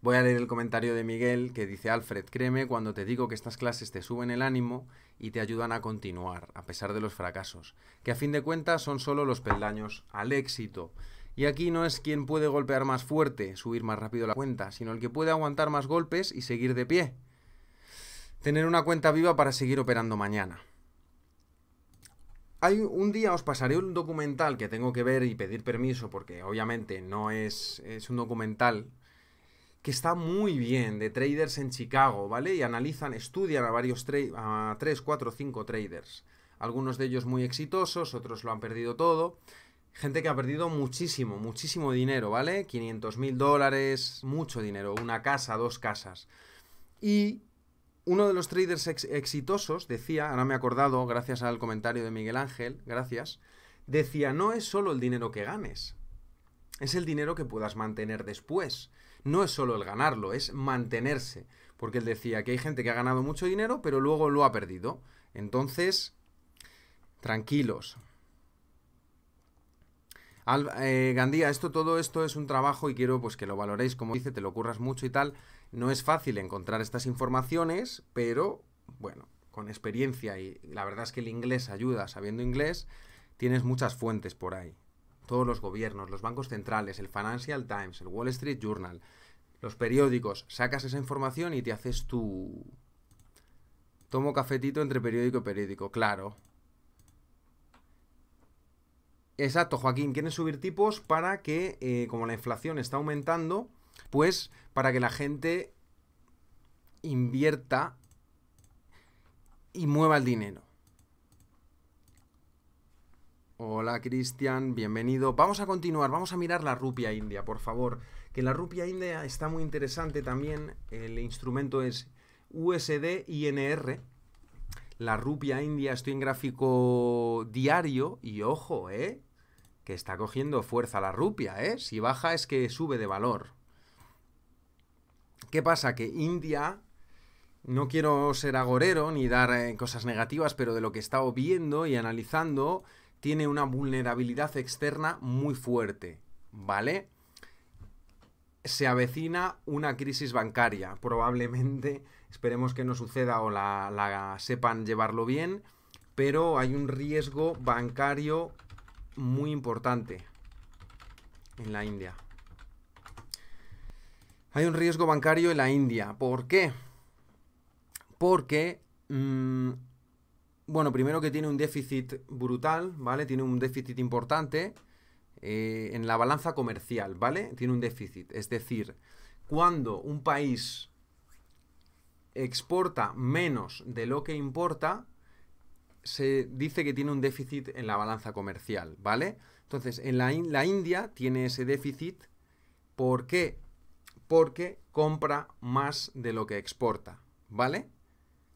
[SPEAKER 1] Voy a leer el comentario de Miguel que dice, Alfred, créeme cuando te digo que estas clases te suben el ánimo y te ayudan a continuar, a pesar de los fracasos, que a fin de cuentas son solo los peldaños al éxito. Y aquí no es quien puede golpear más fuerte, subir más rápido la cuenta, sino el que puede aguantar más golpes y seguir de pie. Tener una cuenta viva para seguir operando mañana. Hay un día os pasaré un documental que tengo que ver y pedir permiso porque obviamente no es es un documental que está muy bien de traders en Chicago, ¿vale? Y analizan, estudian a varios a 3, 4, 5 traders. Algunos de ellos muy exitosos, otros lo han perdido todo gente que ha perdido muchísimo, muchísimo dinero, ¿vale? 500 mil dólares, mucho dinero, una casa, dos casas. Y uno de los traders exitosos decía, ahora me he acordado, gracias al comentario de Miguel Ángel, gracias, decía, no es solo el dinero que ganes, es el dinero que puedas mantener después. No es solo el ganarlo, es mantenerse. Porque él decía que hay gente que ha ganado mucho dinero, pero luego lo ha perdido. Entonces, tranquilos, eh, Gandía, esto, todo esto es un trabajo y quiero pues que lo valoréis, como dice, te lo curras mucho y tal. No es fácil encontrar estas informaciones, pero bueno, con experiencia y la verdad es que el inglés ayuda, sabiendo inglés, tienes muchas fuentes por ahí. Todos los gobiernos, los bancos centrales, el Financial Times, el Wall Street Journal, los periódicos, sacas esa información y te haces tu... Tomo cafetito entre periódico y periódico, claro, Exacto, Joaquín, quieren subir tipos para que, eh, como la inflación está aumentando, pues para que la gente invierta y mueva el dinero. Hola Cristian, bienvenido. Vamos a continuar, vamos a mirar la rupia india, por favor. Que la rupia india está muy interesante también. El instrumento es USD-INR. La rupia india, estoy en gráfico diario y ojo, ¿eh? que está cogiendo fuerza la rupia, ¿eh? Si baja es que sube de valor. ¿Qué pasa? Que India, no quiero ser agorero ni dar eh, cosas negativas, pero de lo que he estado viendo y analizando, tiene una vulnerabilidad externa muy fuerte, ¿vale? Se avecina una crisis bancaria, probablemente, esperemos que no suceda o la, la sepan llevarlo bien, pero hay un riesgo bancario muy importante en la India. Hay un riesgo bancario en la India. ¿Por qué? Porque, mm, bueno, primero que tiene un déficit brutal, ¿vale? Tiene un déficit importante eh, en la balanza comercial, ¿vale? Tiene un déficit. Es decir, cuando un país exporta menos de lo que importa, se dice que tiene un déficit en la balanza comercial, ¿vale? Entonces, en la, India tiene ese déficit. ¿Por qué? Porque compra más de lo que exporta, ¿vale?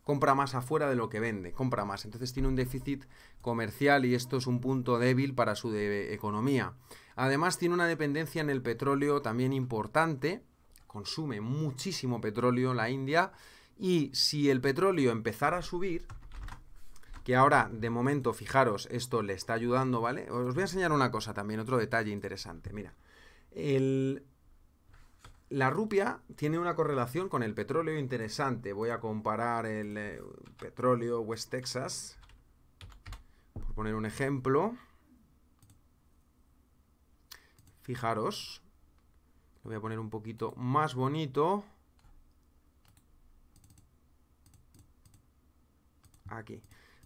[SPEAKER 1] compra más afuera de lo que vende, compra más. Entonces tiene un déficit comercial y esto es un punto débil para su economía. Además tiene una dependencia en el petróleo también importante, consume muchísimo petróleo la India y si el petróleo empezara a subir, que ahora, de momento, fijaros, esto le está ayudando, ¿vale? Os voy a enseñar una cosa también, otro detalle interesante. Mira, el, la rupia tiene una correlación con el petróleo interesante. Voy a comparar el eh, petróleo West Texas, por poner un ejemplo. Fijaros, lo voy a poner un poquito más bonito. Aquí.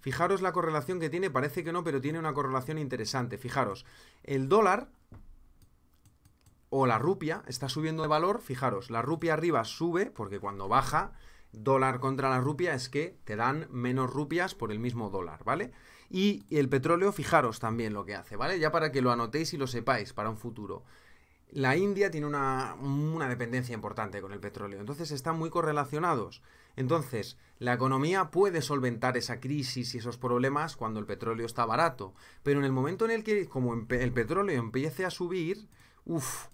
[SPEAKER 1] Fijaros la correlación que tiene, parece que no, pero tiene una correlación interesante. Fijaros, el dólar o la rupia está subiendo de valor. Fijaros, la rupia arriba sube porque cuando baja dólar contra la rupia es que te dan menos rupias por el mismo dólar, ¿vale? Y el petróleo, fijaros también lo que hace, ¿vale? Ya para que lo anotéis y lo sepáis para un futuro. La India tiene una, una dependencia importante con el petróleo, entonces están muy correlacionados. Entonces, la economía puede solventar esa crisis y esos problemas cuando el petróleo está barato, pero en el momento en el que como el petróleo empiece a subir, uff,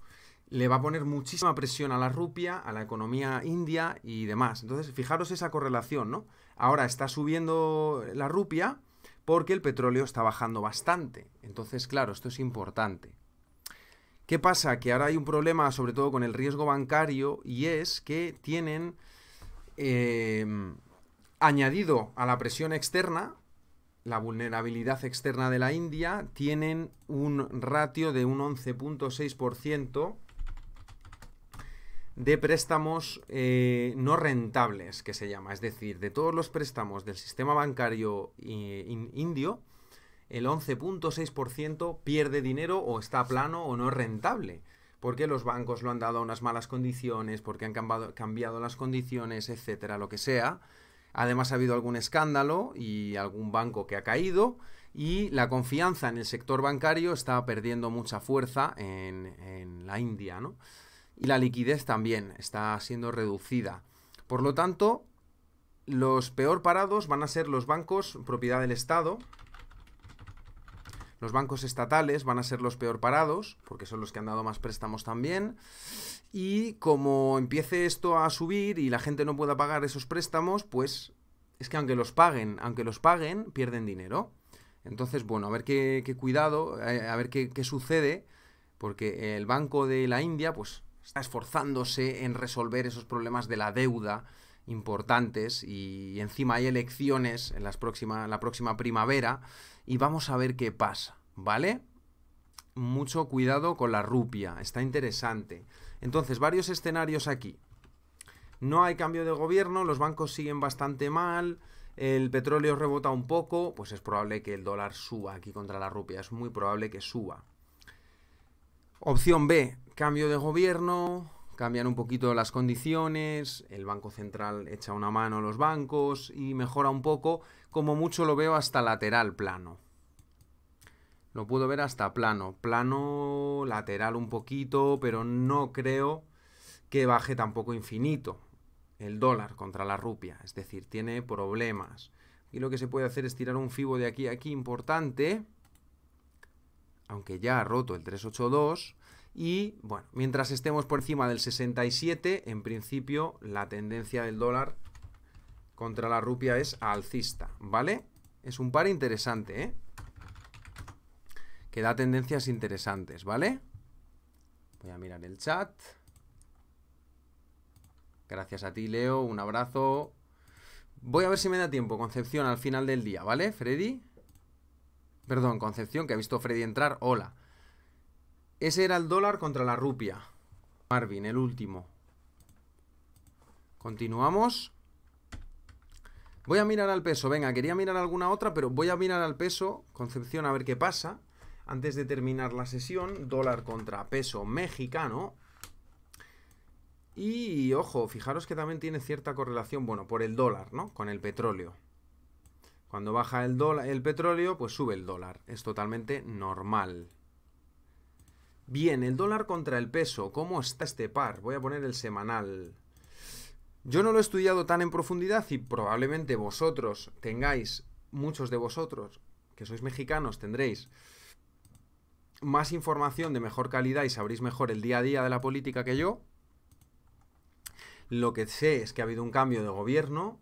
[SPEAKER 1] le va a poner muchísima presión a la rupia, a la economía india y demás. Entonces, fijaros esa correlación, ¿no? Ahora está subiendo la rupia porque el petróleo está bajando bastante. Entonces, claro, esto es importante. ¿Qué pasa? Que ahora hay un problema sobre todo con el riesgo bancario y es que tienen Em, añadido a la presión externa, la vulnerabilidad externa de la India, tienen un ratio de un 11.6% de préstamos eh, no rentables, que se llama. Es decir, de todos los préstamos del sistema bancario eh, indio, el 11.6% pierde dinero o está plano o no es rentable porque los bancos lo han dado a unas malas condiciones, porque han cambiado, las condiciones, etcétera, lo que sea. Además ha habido algún escándalo y algún banco que ha caído y la confianza en el sector bancario está perdiendo mucha fuerza en, en la India, ¿no? Y la liquidez también está siendo reducida. Por lo tanto, los peor parados van a ser los bancos propiedad del Estado, los bancos estatales van a ser los peor parados, porque son los que han dado más préstamos también. Y como empiece esto a subir y la gente no pueda pagar esos préstamos, pues es que aunque los paguen, aunque los paguen, pierden dinero. Entonces, bueno, a ver qué, cuidado, eh, a ver qué, qué sucede, porque el Banco de la India, pues está esforzándose en resolver esos problemas de la deuda importantes y encima hay elecciones en las la próxima primavera y vamos a ver qué pasa, ¿vale? Mucho cuidado con la rupia, está interesante. Entonces, varios escenarios aquí. No hay cambio de gobierno, los bancos siguen bastante mal, el petróleo rebota un poco, pues es probable que el dólar suba aquí contra la rupia, es muy probable que suba. Opción B, cambio de gobierno, cambian un poquito las condiciones, el Banco Central echa una mano a los bancos y mejora un poco, como mucho lo veo hasta lateral plano. Lo puedo ver hasta plano, plano lateral un poquito, pero no creo que baje tampoco infinito el dólar contra la rupia, es decir, tiene problemas. Y lo que se puede hacer es tirar un fibo de aquí a aquí importante, aunque ya ha roto el 382, y bueno, mientras estemos por encima del 67, en principio la tendencia del dólar contra la rupia es alcista, ¿vale? Es un par interesante, ¿eh? Que da tendencias interesantes, ¿vale? Voy a mirar el chat. Gracias a ti, Leo. Un abrazo. Voy a ver si me da tiempo, Concepción, al final del día, ¿vale, Freddy? Perdón, Concepción, que ha visto a Freddy entrar. Hola. Ese era el dólar contra la rupia. Marvin, el último. Continuamos. Voy a mirar al peso. Venga, quería mirar alguna otra, pero voy a mirar al peso. Concepción, a ver qué pasa. Antes de terminar la sesión, dólar contra peso mexicano. Y, ojo, fijaros que también tiene cierta correlación, bueno, por el dólar, ¿no? Con el petróleo. Cuando baja el, el petróleo, pues sube el dólar. Es totalmente normal. Bien, el dólar contra el peso. ¿Cómo está este par? Voy a poner el semanal. Yo no lo he estudiado tan en profundidad y probablemente vosotros tengáis, muchos de vosotros que sois mexicanos, tendréis más información de mejor calidad y sabréis mejor el día a día de la política que yo. Lo que sé es que ha habido un cambio de gobierno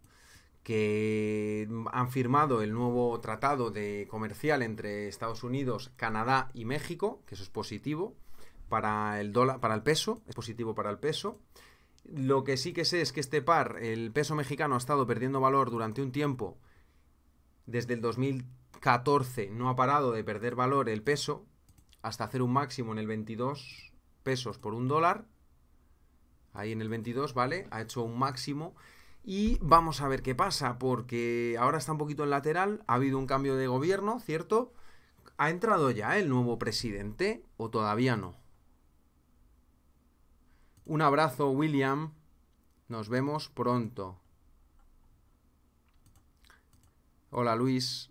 [SPEAKER 1] que han firmado el nuevo tratado de comercial entre Estados Unidos, Canadá y México, que eso es positivo para el dólar, para el peso, es positivo para el peso. Lo que sí que sé es que este par, el peso mexicano ha estado perdiendo valor durante un tiempo. Desde el 2014 no ha parado de perder valor el peso hasta hacer un máximo en el 22 pesos por un dólar. Ahí en el 22, ¿vale? Ha hecho un máximo y vamos a ver qué pasa, porque ahora está un poquito en lateral, ha habido un cambio de gobierno, ¿cierto? ¿Ha entrado ya el nuevo presidente o todavía no? Un abrazo, William. Nos vemos pronto. Hola, Luis.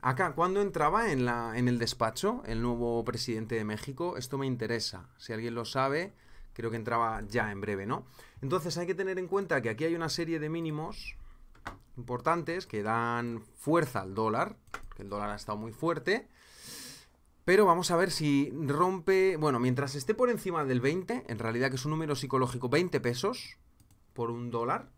[SPEAKER 1] Acá, ¿cuándo entraba en, en el despacho el nuevo presidente de México? Esto me interesa. Si alguien lo sabe, Creo que entraba ya en breve, ¿no? Entonces hay que tener en cuenta que aquí hay una serie de mínimos importantes que dan fuerza al dólar, que el dólar ha estado muy fuerte, pero vamos a ver si rompe, bueno, mientras esté por encima del 20, en realidad que es un número psicológico 20 pesos por un dólar,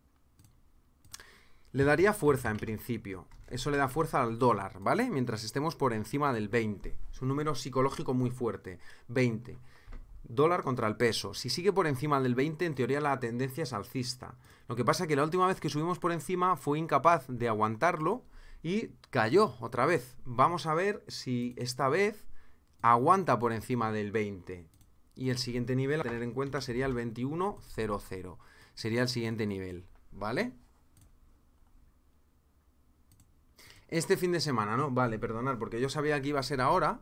[SPEAKER 1] le daría fuerza en principio. Eso le da fuerza al dólar, ¿vale? Mientras estemos por encima del 20. Es un número psicológico muy fuerte. 20. Dólar contra el peso. Si sigue por encima del 20, en teoría la tendencia es alcista. Lo que pasa es que la última vez que subimos por encima fue incapaz de aguantarlo y cayó otra vez. Vamos a ver si esta vez aguanta por encima del 20. Y el siguiente nivel a tener en cuenta sería el 21.00. Sería el siguiente nivel, ¿vale? Este fin de semana, ¿no? Vale, perdonad, porque yo sabía que iba a ser ahora,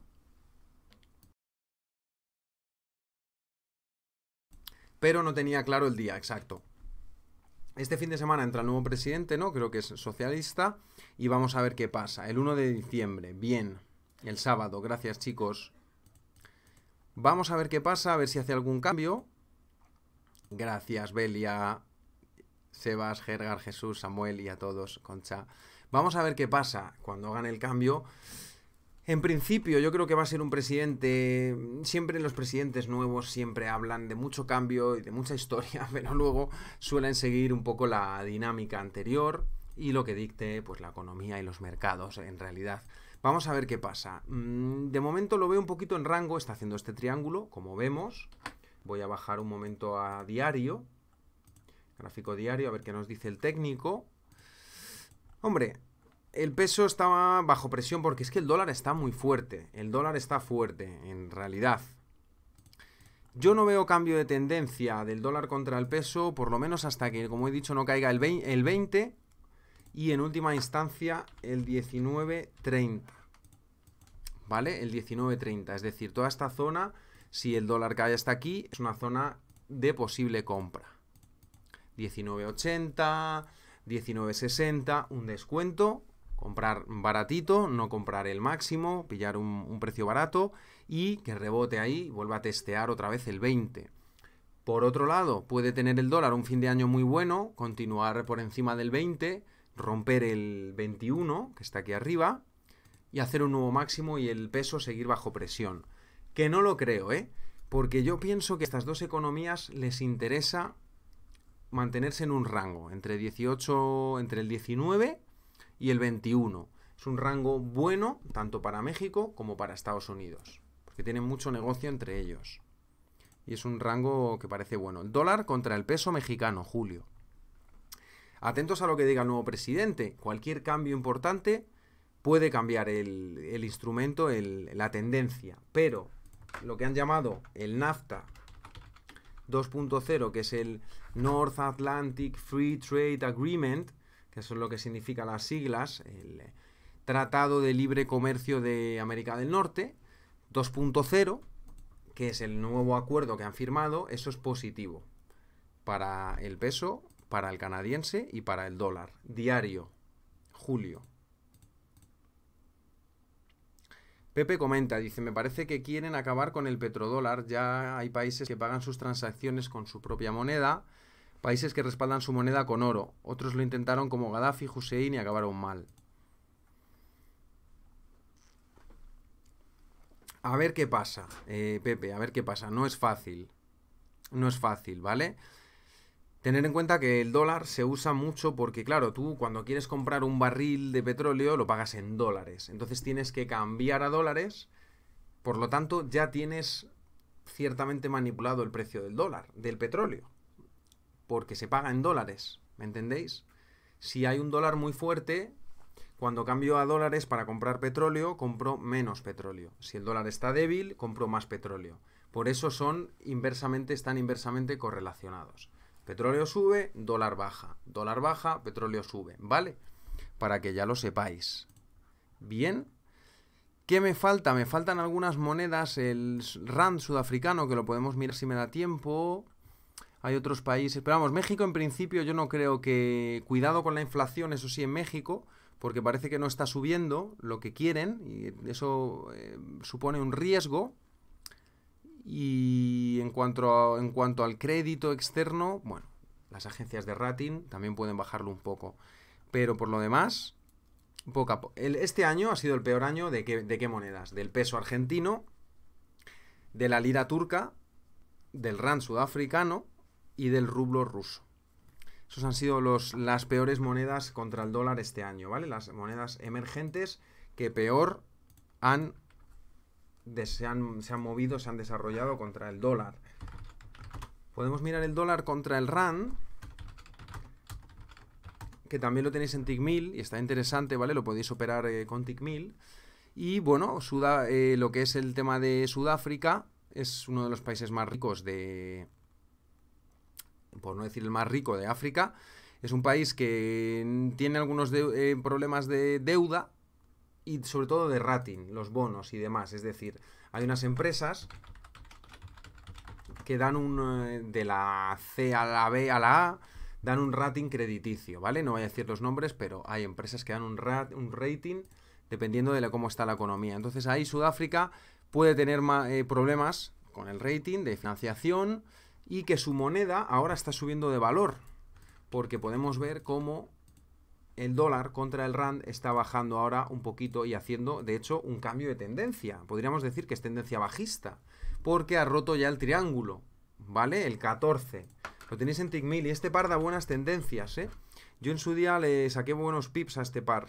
[SPEAKER 1] pero no tenía claro el día exacto. Este fin de semana entra el nuevo presidente, ¿no? Creo que es socialista. Y vamos a ver qué pasa. El 1 de diciembre, bien. El sábado, gracias chicos. Vamos a ver qué pasa, a ver si hace algún cambio. Gracias, Belia, Sebas, Gergar, Jesús, Samuel y a todos, Concha. Vamos a ver qué pasa cuando hagan el cambio. En principio, yo creo que va a ser un presidente. Siempre los presidentes nuevos siempre hablan de mucho cambio y de mucha historia, pero luego suelen seguir un poco la dinámica anterior y lo que dicte pues la economía y los mercados en realidad. Vamos a ver qué pasa. Mm, de momento lo veo un poquito en rango, está haciendo este triángulo, como vemos. Voy a bajar un momento a diario, gráfico diario, a ver qué nos dice el técnico. Hombre, el peso estaba bajo presión porque es que el dólar está muy fuerte. El dólar está fuerte, en realidad. Yo no veo cambio de tendencia del dólar contra el peso, por lo menos hasta que, como he dicho, no caiga el 20, el 20 y en última instancia el 19.30. ¿Vale? El 19.30. Es decir, toda esta zona, si el dólar cae hasta aquí, es una zona de posible compra. 19.80, 19.60, un descuento comprar baratito, no comprar el máximo, pillar un, precio barato y que rebote ahí, vuelva a testear otra vez el 20. Por otro lado, puede tener el dólar un fin de año muy bueno, continuar por encima del 20, romper el 21, que está aquí arriba, y hacer un nuevo máximo y el peso seguir bajo presión. Que no lo creo, ¿eh? Porque yo pienso que a estas dos economías les interesa mantenerse en un rango, entre 18, entre el 19 y el 21. Es un rango bueno tanto para México como para Estados Unidos, porque tienen mucho negocio entre ellos. Y es un rango que parece bueno. El dólar contra el peso mexicano, Julio. Atentos a lo que diga el nuevo presidente. Cualquier cambio importante puede cambiar el, instrumento, la tendencia. Pero lo que han llamado el NAFTA 2.0, que es el North Atlantic Free Trade Agreement, que eso es lo que significan las siglas, el Tratado de Libre Comercio de América del Norte 2.0, que es el nuevo acuerdo que han firmado, eso es positivo para el peso, para el canadiense y para el dólar. Diario, julio. Pepe comenta, dice, me parece que quieren acabar con el petrodólar, ya hay países que pagan sus transacciones con su propia moneda, países que respaldan su moneda con oro. Otros lo intentaron como Gaddafi, Hussein y acabaron mal. A ver qué pasa, eh, Pepe, a ver qué pasa. No es fácil. No es fácil, ¿vale? Tener en cuenta que el dólar se usa mucho porque, claro, tú cuando quieres comprar un barril de petróleo lo pagas en dólares. Entonces tienes que cambiar a dólares. Por lo tanto, ya tienes ciertamente manipulado el precio del dólar, del petróleo porque se paga en dólares, ¿me entendéis? Si hay un dólar muy fuerte, cuando cambio a dólares para comprar petróleo, compro menos petróleo. Si el dólar está débil, compro más petróleo. Por eso son inversamente, están inversamente correlacionados. Petróleo sube, dólar baja. Dólar baja, petróleo sube. ¿Vale? Para que ya lo sepáis. Bien. ¿Qué me falta? Me faltan algunas monedas. El rand sudafricano, que lo podemos mirar si me da tiempo hay otros países. Pero vamos, México en principio yo no creo que... Cuidado con la inflación, eso sí, en México, porque parece que no está subiendo lo que quieren y eso eh, supone un riesgo. Y en cuanto, en cuanto al crédito externo, bueno, las agencias de rating también pueden bajarlo un poco. Pero por lo demás, este año ha sido el peor año de, de qué monedas? Del peso argentino, de la lira turca, del RAN sudafricano y del rublo ruso. Esos han sido los, las peores monedas contra el dólar este año, ¿vale? Las monedas emergentes que peor han, se, han, movido, se han desarrollado contra el dólar. Podemos mirar el dólar contra el RAN, que también lo tenéis en tic y está interesante, ¿vale? Lo podéis operar eh, con tic Y bueno, eh, lo que es el tema de Sudáfrica es uno de los países más ricos de, por no decir el más rico de África. Es un país que tiene algunos eh, problemas de deuda y sobre todo de rating, los bonos y demás. Es decir, hay unas empresas que dan un eh, de la C a la B a la A dan un rating crediticio, ¿vale? No voy a decir los nombres, pero hay empresas que dan un, un rating dependiendo de cómo está la economía. Entonces ahí Sudáfrica puede tener eh, problemas con el rating de financiación, y que su moneda ahora está subiendo de valor, porque podemos ver cómo el dólar contra el rand está bajando ahora un poquito y haciendo, de hecho, un cambio de tendencia. Podríamos decir que es tendencia bajista, porque ha roto ya el triángulo, ¿vale? El 14. Lo tenéis en TICMIL y este par da buenas tendencias, ¿eh? Yo en su día le saqué buenos pips a este par.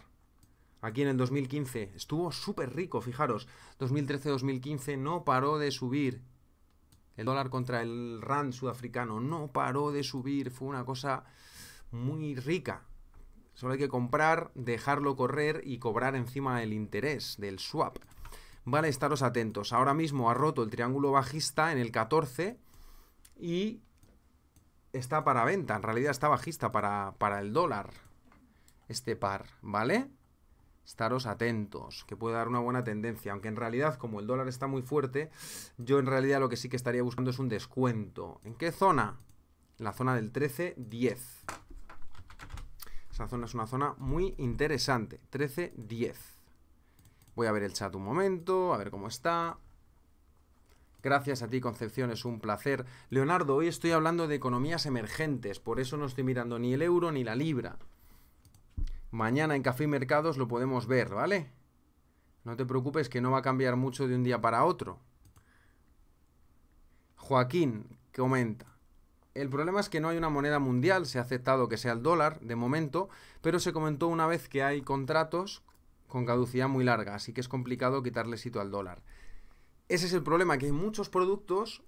[SPEAKER 1] Aquí en el 2015. Estuvo súper rico, fijaros. 2013-2015 no paró de subir. El dólar contra el rand sudafricano no paró de subir, fue una cosa muy rica. Solo hay que comprar, dejarlo correr y cobrar encima el interés del swap. Vale, estaros atentos. Ahora mismo ha roto el triángulo bajista en el 14 y está para venta. En realidad está bajista para, para el dólar. Este par, ¿vale? estaros atentos, que puede dar una buena tendencia, aunque en realidad como el dólar está muy fuerte, yo en realidad lo que sí que estaría buscando es un descuento. ¿En qué zona? La zona del 13-10. Esa zona es una zona muy interesante, 13-10. Voy a ver el chat un momento, a ver cómo está. Gracias a ti, Concepción, es un placer. Leonardo, hoy estoy hablando de economías emergentes, por eso no estoy mirando ni el euro ni la libra. Mañana en Café y Mercados lo podemos ver, ¿vale? No te preocupes que no va a cambiar mucho de un día para otro. Joaquín comenta. El problema es que no hay una moneda mundial, se ha aceptado que sea el dólar de momento, pero se comentó una vez que hay contratos con caducidad muy larga, así que es complicado quitarle sitio al dólar. Ese es el problema, que hay muchos productos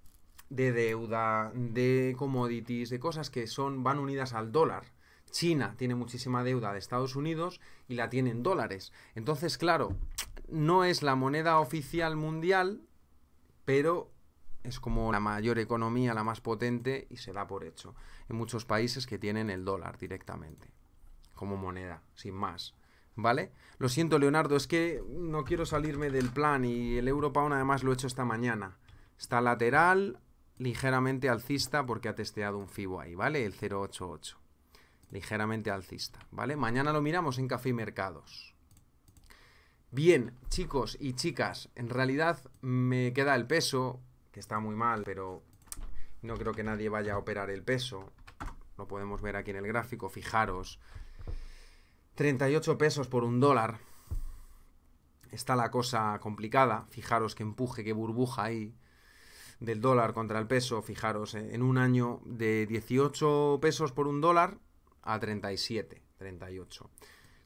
[SPEAKER 1] de deuda, de commodities, de cosas que son van unidas al dólar. China tiene muchísima deuda de Estados Unidos y la tiene en dólares. Entonces, claro, no es la moneda oficial mundial, pero es como la mayor economía, la más potente y se da por hecho en muchos países que tienen el dólar directamente como moneda, sin más. ¿Vale? Lo siento, Leonardo, es que no quiero salirme del plan y el una además lo he hecho esta mañana. Está lateral, ligeramente alcista porque ha testeado un FIBO ahí, ¿vale? El 088 ligeramente alcista, ¿vale? Mañana lo miramos en Café y Mercados. Bien, chicos y chicas, en realidad me queda el peso, que está muy mal, pero no creo que nadie vaya a operar el peso. Lo podemos ver aquí en el gráfico, fijaros. 38 pesos por un dólar. Está la cosa complicada. Fijaros que empuje, qué burbuja ahí del dólar contra el peso. Fijaros, en un año de 18 pesos por un dólar, a 37, 38.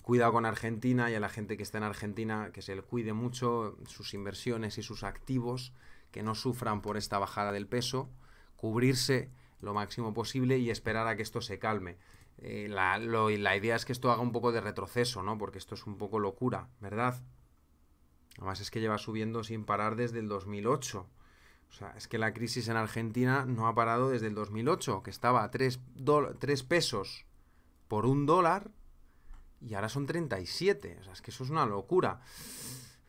[SPEAKER 1] Cuidado con Argentina y a la gente que está en Argentina que se le cuide mucho sus inversiones y sus activos, que no sufran por esta bajada del peso, cubrirse lo máximo posible y esperar a que esto se calme. Eh, la, la idea es que esto haga un poco de retroceso, ¿no? Porque esto es un poco locura, ¿verdad? Además es que lleva subiendo sin parar desde el 2008. O sea, es que la crisis en Argentina no ha parado desde el 2008, que estaba a 3 pesos por un dólar y ahora son 37. O sea, es que eso es una locura.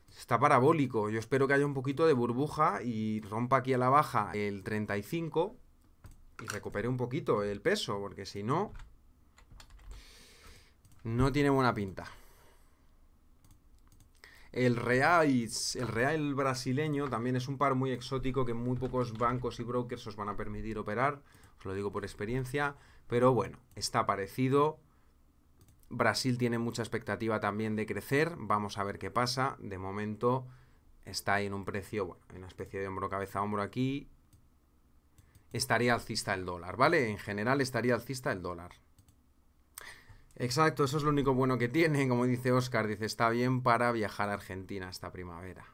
[SPEAKER 1] Está parabólico. Yo espero que haya un poquito de burbuja y rompa aquí a la baja el 35 y recupere un poquito el peso, porque si no, no tiene buena pinta. El real, el real brasileño también es un par muy exótico que muy pocos bancos y brokers os van a permitir operar, os lo digo por experiencia. Pero bueno, está parecido. Brasil tiene mucha expectativa también de crecer. Vamos a ver qué pasa. De momento está en un precio, bueno, en una especie de hombro cabeza hombro aquí. Estaría alcista el dólar, ¿vale? En general estaría alcista el dólar. Exacto, eso es lo único bueno que tiene, como dice Oscar, dice, está bien para viajar a Argentina esta primavera.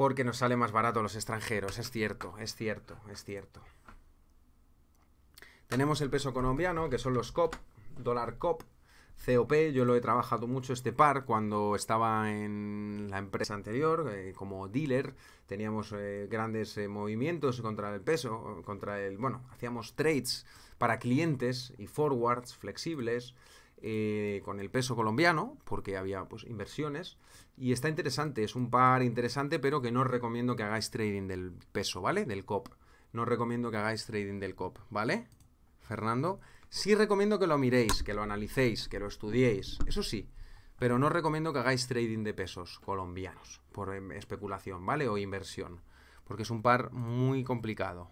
[SPEAKER 1] Porque nos sale más barato a los extranjeros, es cierto, es cierto, es cierto. Tenemos el peso colombiano, que son los COP, dólar COP, COP, yo lo he trabajado mucho este par cuando estaba en la empresa anterior, eh, como dealer, teníamos eh, grandes eh, movimientos contra el peso, contra el, bueno, hacíamos trades para clientes y forwards flexibles eh, con el peso colombiano, porque había pues, inversiones. Y está interesante, es un par interesante, pero que no os recomiendo que hagáis trading del peso, ¿vale? Del COP. No os recomiendo que hagáis trading del COP, ¿vale? Fernando. Sí recomiendo que lo miréis, que lo analicéis, que lo estudiéis, eso sí. Pero no recomiendo que hagáis trading de pesos colombianos por em, especulación, ¿vale? O inversión. Porque es un par muy complicado.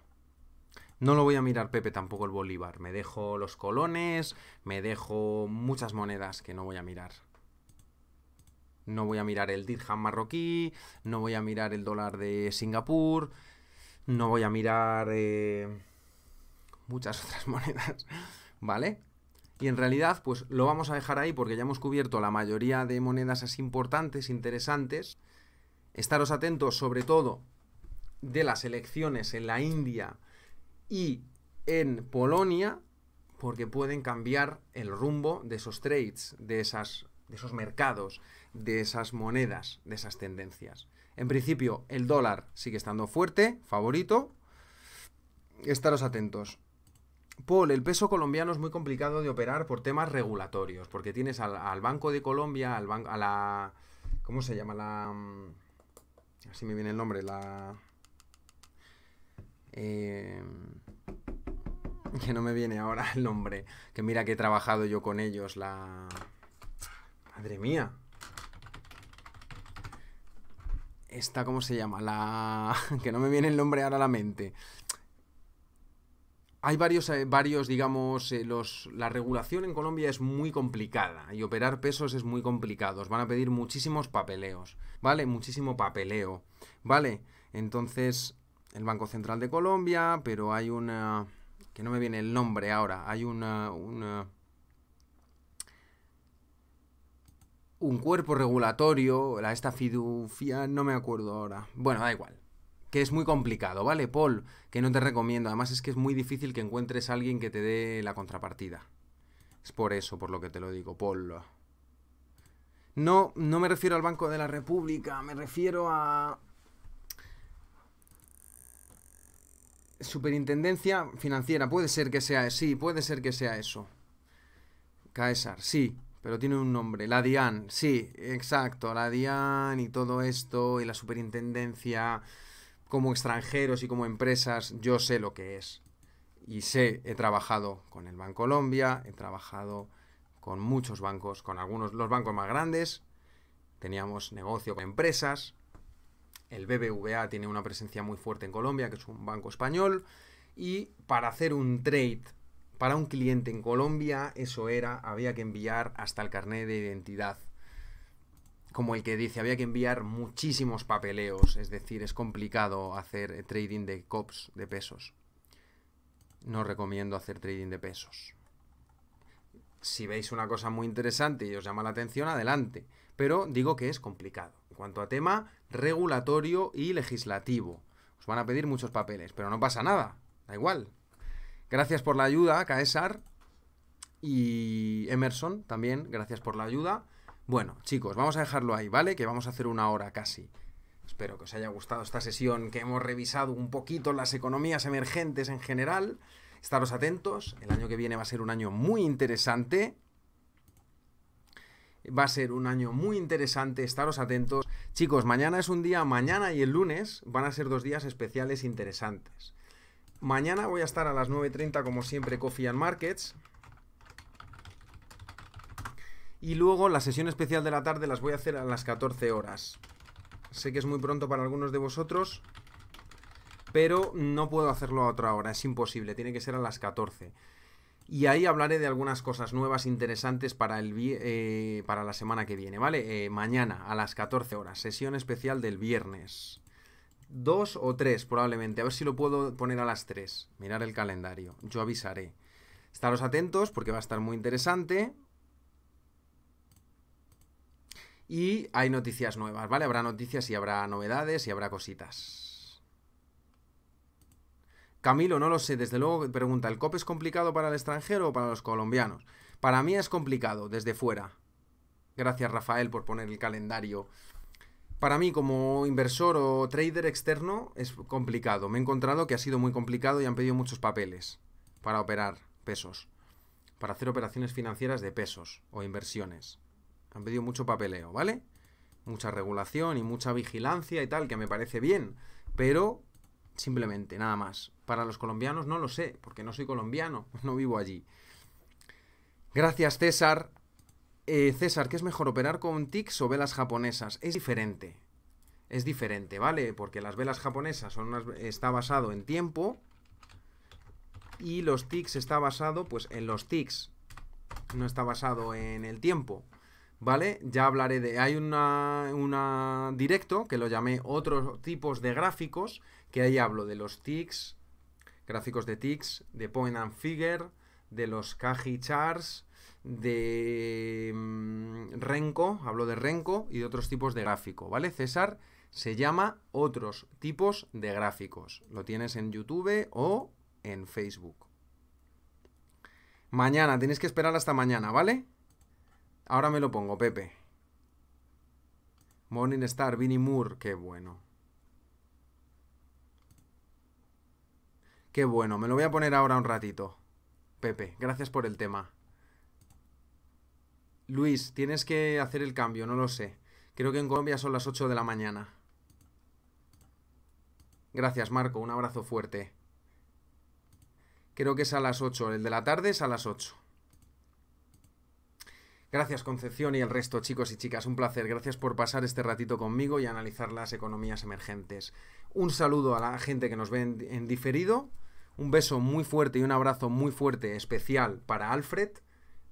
[SPEAKER 1] No lo voy a mirar, Pepe, tampoco el Bolívar. Me dejo los colones, me dejo muchas monedas que no voy a mirar. No voy a mirar el dirham marroquí, no voy a mirar el dólar de Singapur, no voy a mirar eh, muchas otras monedas, ¿vale? Y en realidad, pues lo vamos a dejar ahí porque ya hemos cubierto la mayoría de monedas así importantes, interesantes. Estaros atentos sobre todo de las elecciones en la India y en Polonia porque pueden cambiar el rumbo de esos trades, de, esas, de esos mercados, de esas monedas, de esas tendencias. En principio, el dólar sigue estando fuerte, favorito. Estaros atentos. Paul, el peso colombiano es muy complicado de operar por temas regulatorios, porque tienes al, al Banco de Colombia, al a la... ¿Cómo se llama? La... Mm, así me viene el nombre, la... Em, que no me viene ahora el nombre. Que mira que he trabajado yo con ellos la... Madre mía. Esta, ¿cómo se llama? La... que no me viene el nombre ahora a la mente. Hay varios, eh, varios digamos, eh, los, la regulación en Colombia es muy complicada y operar pesos es muy complicado. Os van a pedir muchísimos papeleos, ¿vale? Muchísimo papeleo, ¿vale? Entonces, el Banco Central de Colombia, pero hay una... que no me viene el nombre ahora, hay una... un cuerpo regulatorio, la esta fiducia, no me acuerdo ahora. Bueno, da igual. Que es muy complicado, ¿vale, Paul? Que no te recomiendo. Además es que es muy difícil que encuentres a alguien que te dé la contrapartida. Es por eso, por lo que te lo digo, Paul. No, no me refiero al Banco de la República, me refiero a... Superintendencia financiera, puede ser que sea, sí, puede ser que sea eso. Caesar, sí, pero tiene un nombre, la DIAN, sí, exacto, la DIAN y todo esto, y la superintendencia, como extranjeros y como empresas, yo sé lo que es. Y sé, he trabajado con el Banco Colombia, he trabajado con muchos bancos, con algunos, los bancos más grandes, teníamos negocio con empresas, el BBVA tiene una presencia muy fuerte en Colombia, que es un banco español, y para hacer un trade para un cliente en Colombia, eso era, había que enviar hasta el carnet de identidad. Como el que dice, había que enviar muchísimos papeleos, es decir, es complicado hacer trading de COPs, de pesos. No recomiendo hacer trading de pesos. Si veis una cosa muy interesante y os llama la atención, adelante. Pero digo que es complicado cuanto a tema regulatorio y legislativo. Os van a pedir muchos papeles, pero no pasa nada, da igual. Gracias por la ayuda, Caesar y Emerson también, gracias por la ayuda. Bueno, chicos, vamos a dejarlo ahí, ¿vale? Que vamos a hacer una hora casi. Espero que os haya gustado esta sesión, que hemos revisado un poquito las economías emergentes en general. Estaros atentos, el año que viene va a ser un año muy interesante. Va a ser un año muy interesante, estaros atentos. Chicos, mañana es un día, mañana y el lunes van a ser dos días especiales interesantes. Mañana voy a estar a las 9.30 como siempre Coffee and Markets. Y luego la sesión especial de la tarde las voy a hacer a las 14 horas. Sé que es muy pronto para algunos de vosotros, pero no puedo hacerlo a otra hora, es imposible, tiene que ser a las 14 y ahí hablaré de algunas cosas nuevas interesantes para, el, eh, para la semana que viene, ¿vale? Eh, mañana a las 14 horas, sesión especial del viernes. Dos o tres probablemente, a ver si lo puedo poner a las tres. Mirar el calendario, yo avisaré. Estaros atentos porque va a estar muy interesante. Y hay noticias nuevas, ¿vale? Habrá noticias y habrá novedades y habrá cositas. Camilo, no lo sé, desde luego pregunta, ¿el COP es complicado para el extranjero o para los colombianos? Para mí es complicado, desde fuera. Gracias Rafael por poner el calendario. Para mí como inversor o trader externo es complicado. Me he encontrado que ha sido muy complicado y han pedido muchos papeles para operar pesos, para hacer operaciones financieras de pesos o inversiones. Han pedido mucho papeleo, ¿vale? Mucha regulación y mucha vigilancia y tal, que me parece bien, pero Simplemente, nada más. Para los colombianos no lo sé, porque no soy colombiano, no vivo allí. Gracias, César. Eh, César, ¿qué es mejor operar con tics o velas japonesas? Es diferente. Es diferente, ¿vale? Porque las velas japonesas son basadas está basado en tiempo y los tics está basado pues en los tics. No está basado en el tiempo. ¿Vale? Ya hablaré de... Hay una, una directo que lo llamé otros tipos de gráficos que ahí hablo de los tics, gráficos de tics, de point and figure, de los Kaji charts, de mm, Renko, hablo de Renko y de otros tipos de gráfico, ¿vale? César se llama otros tipos de gráficos. Lo tienes en YouTube o en Facebook. Mañana, tenéis que esperar hasta mañana, ¿vale? Ahora me lo pongo, Pepe. Morningstar, Vinnie Moore, qué bueno. Qué bueno, me lo voy a poner ahora un ratito. Pepe, gracias por el tema. Luis, tienes que hacer el cambio, no lo sé. Creo que en Colombia son las 8 de la mañana. Gracias, Marco, un abrazo fuerte. Creo que es a las 8, el de la tarde es a las 8. Gracias Concepción y el resto, chicos y chicas, un placer. Gracias por pasar este ratito conmigo y analizar las economías emergentes. Un saludo a la gente que nos ve en, diferido un beso muy fuerte y un abrazo muy fuerte especial para Alfred.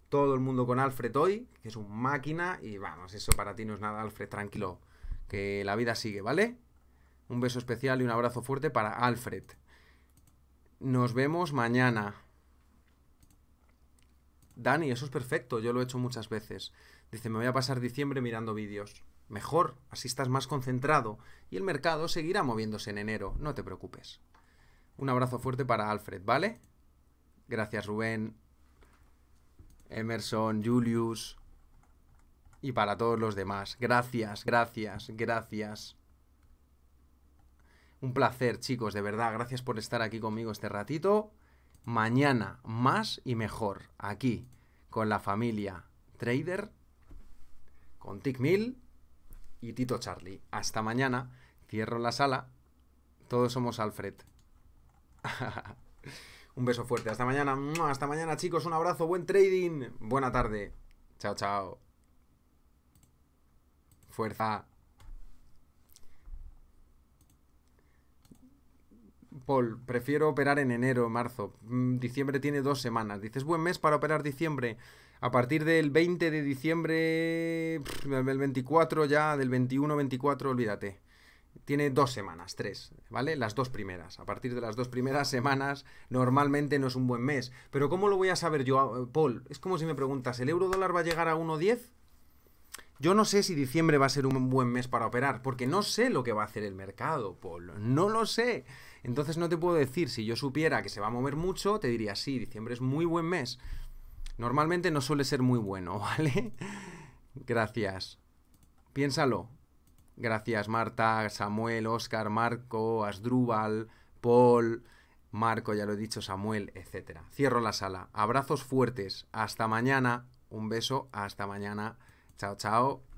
[SPEAKER 1] Todo el mundo con Alfred hoy, que es un máquina. Y vamos, eso para ti no es nada, Alfred, tranquilo. Que la vida sigue, ¿vale? Un beso especial y un abrazo fuerte para Alfred. Nos vemos mañana. Dani, eso es perfecto, yo lo he hecho muchas veces. Dice, me voy a pasar diciembre mirando vídeos. Mejor, así estás más concentrado y el mercado seguirá moviéndose en enero, no te preocupes. Un abrazo fuerte para Alfred, ¿vale? Gracias Rubén, Emerson, Julius y para todos los demás. Gracias, gracias, gracias. Un placer, chicos, de verdad. Gracias por estar aquí conmigo este ratito. Mañana, más y mejor, aquí, con la familia Trader, con Tickmill y Tito Charlie. Hasta mañana. Cierro la sala. Todos somos Alfred. Un beso fuerte. Hasta mañana. Hasta mañana, chicos. Un abrazo. Buen trading. Buena tarde. Chao, chao. Fuerza. Paul, prefiero operar en enero, marzo. Mm, diciembre tiene dos semanas. Dices, buen mes para operar diciembre. A partir del 20 de diciembre, del 24 ya, del 21, 24, olvídate tiene dos semanas, tres, ¿vale? Las dos primeras. A partir de las dos primeras semanas normalmente no es un buen mes. Pero ¿cómo lo voy a saber yo, ah, Paul? Es como si me preguntas, ¿el euro dólar va a llegar a 1.10? Yo no sé si diciembre va a ser un buen mes para operar, porque no sé lo que va a hacer el mercado, Paul. No lo sé. Entonces no te puedo decir, si yo supiera que se va a mover mucho, te diría, sí, diciembre es muy buen mes. Normalmente no suele ser muy bueno, ¿vale? Gracias. Piénsalo. Gracias Marta, Samuel, Oscar, Marco, Asdrúbal, Paul, Marco, ya lo he dicho, Samuel, etc. Cierro la sala. Abrazos fuertes. Hasta mañana. Un beso. Hasta mañana. Chao, chao.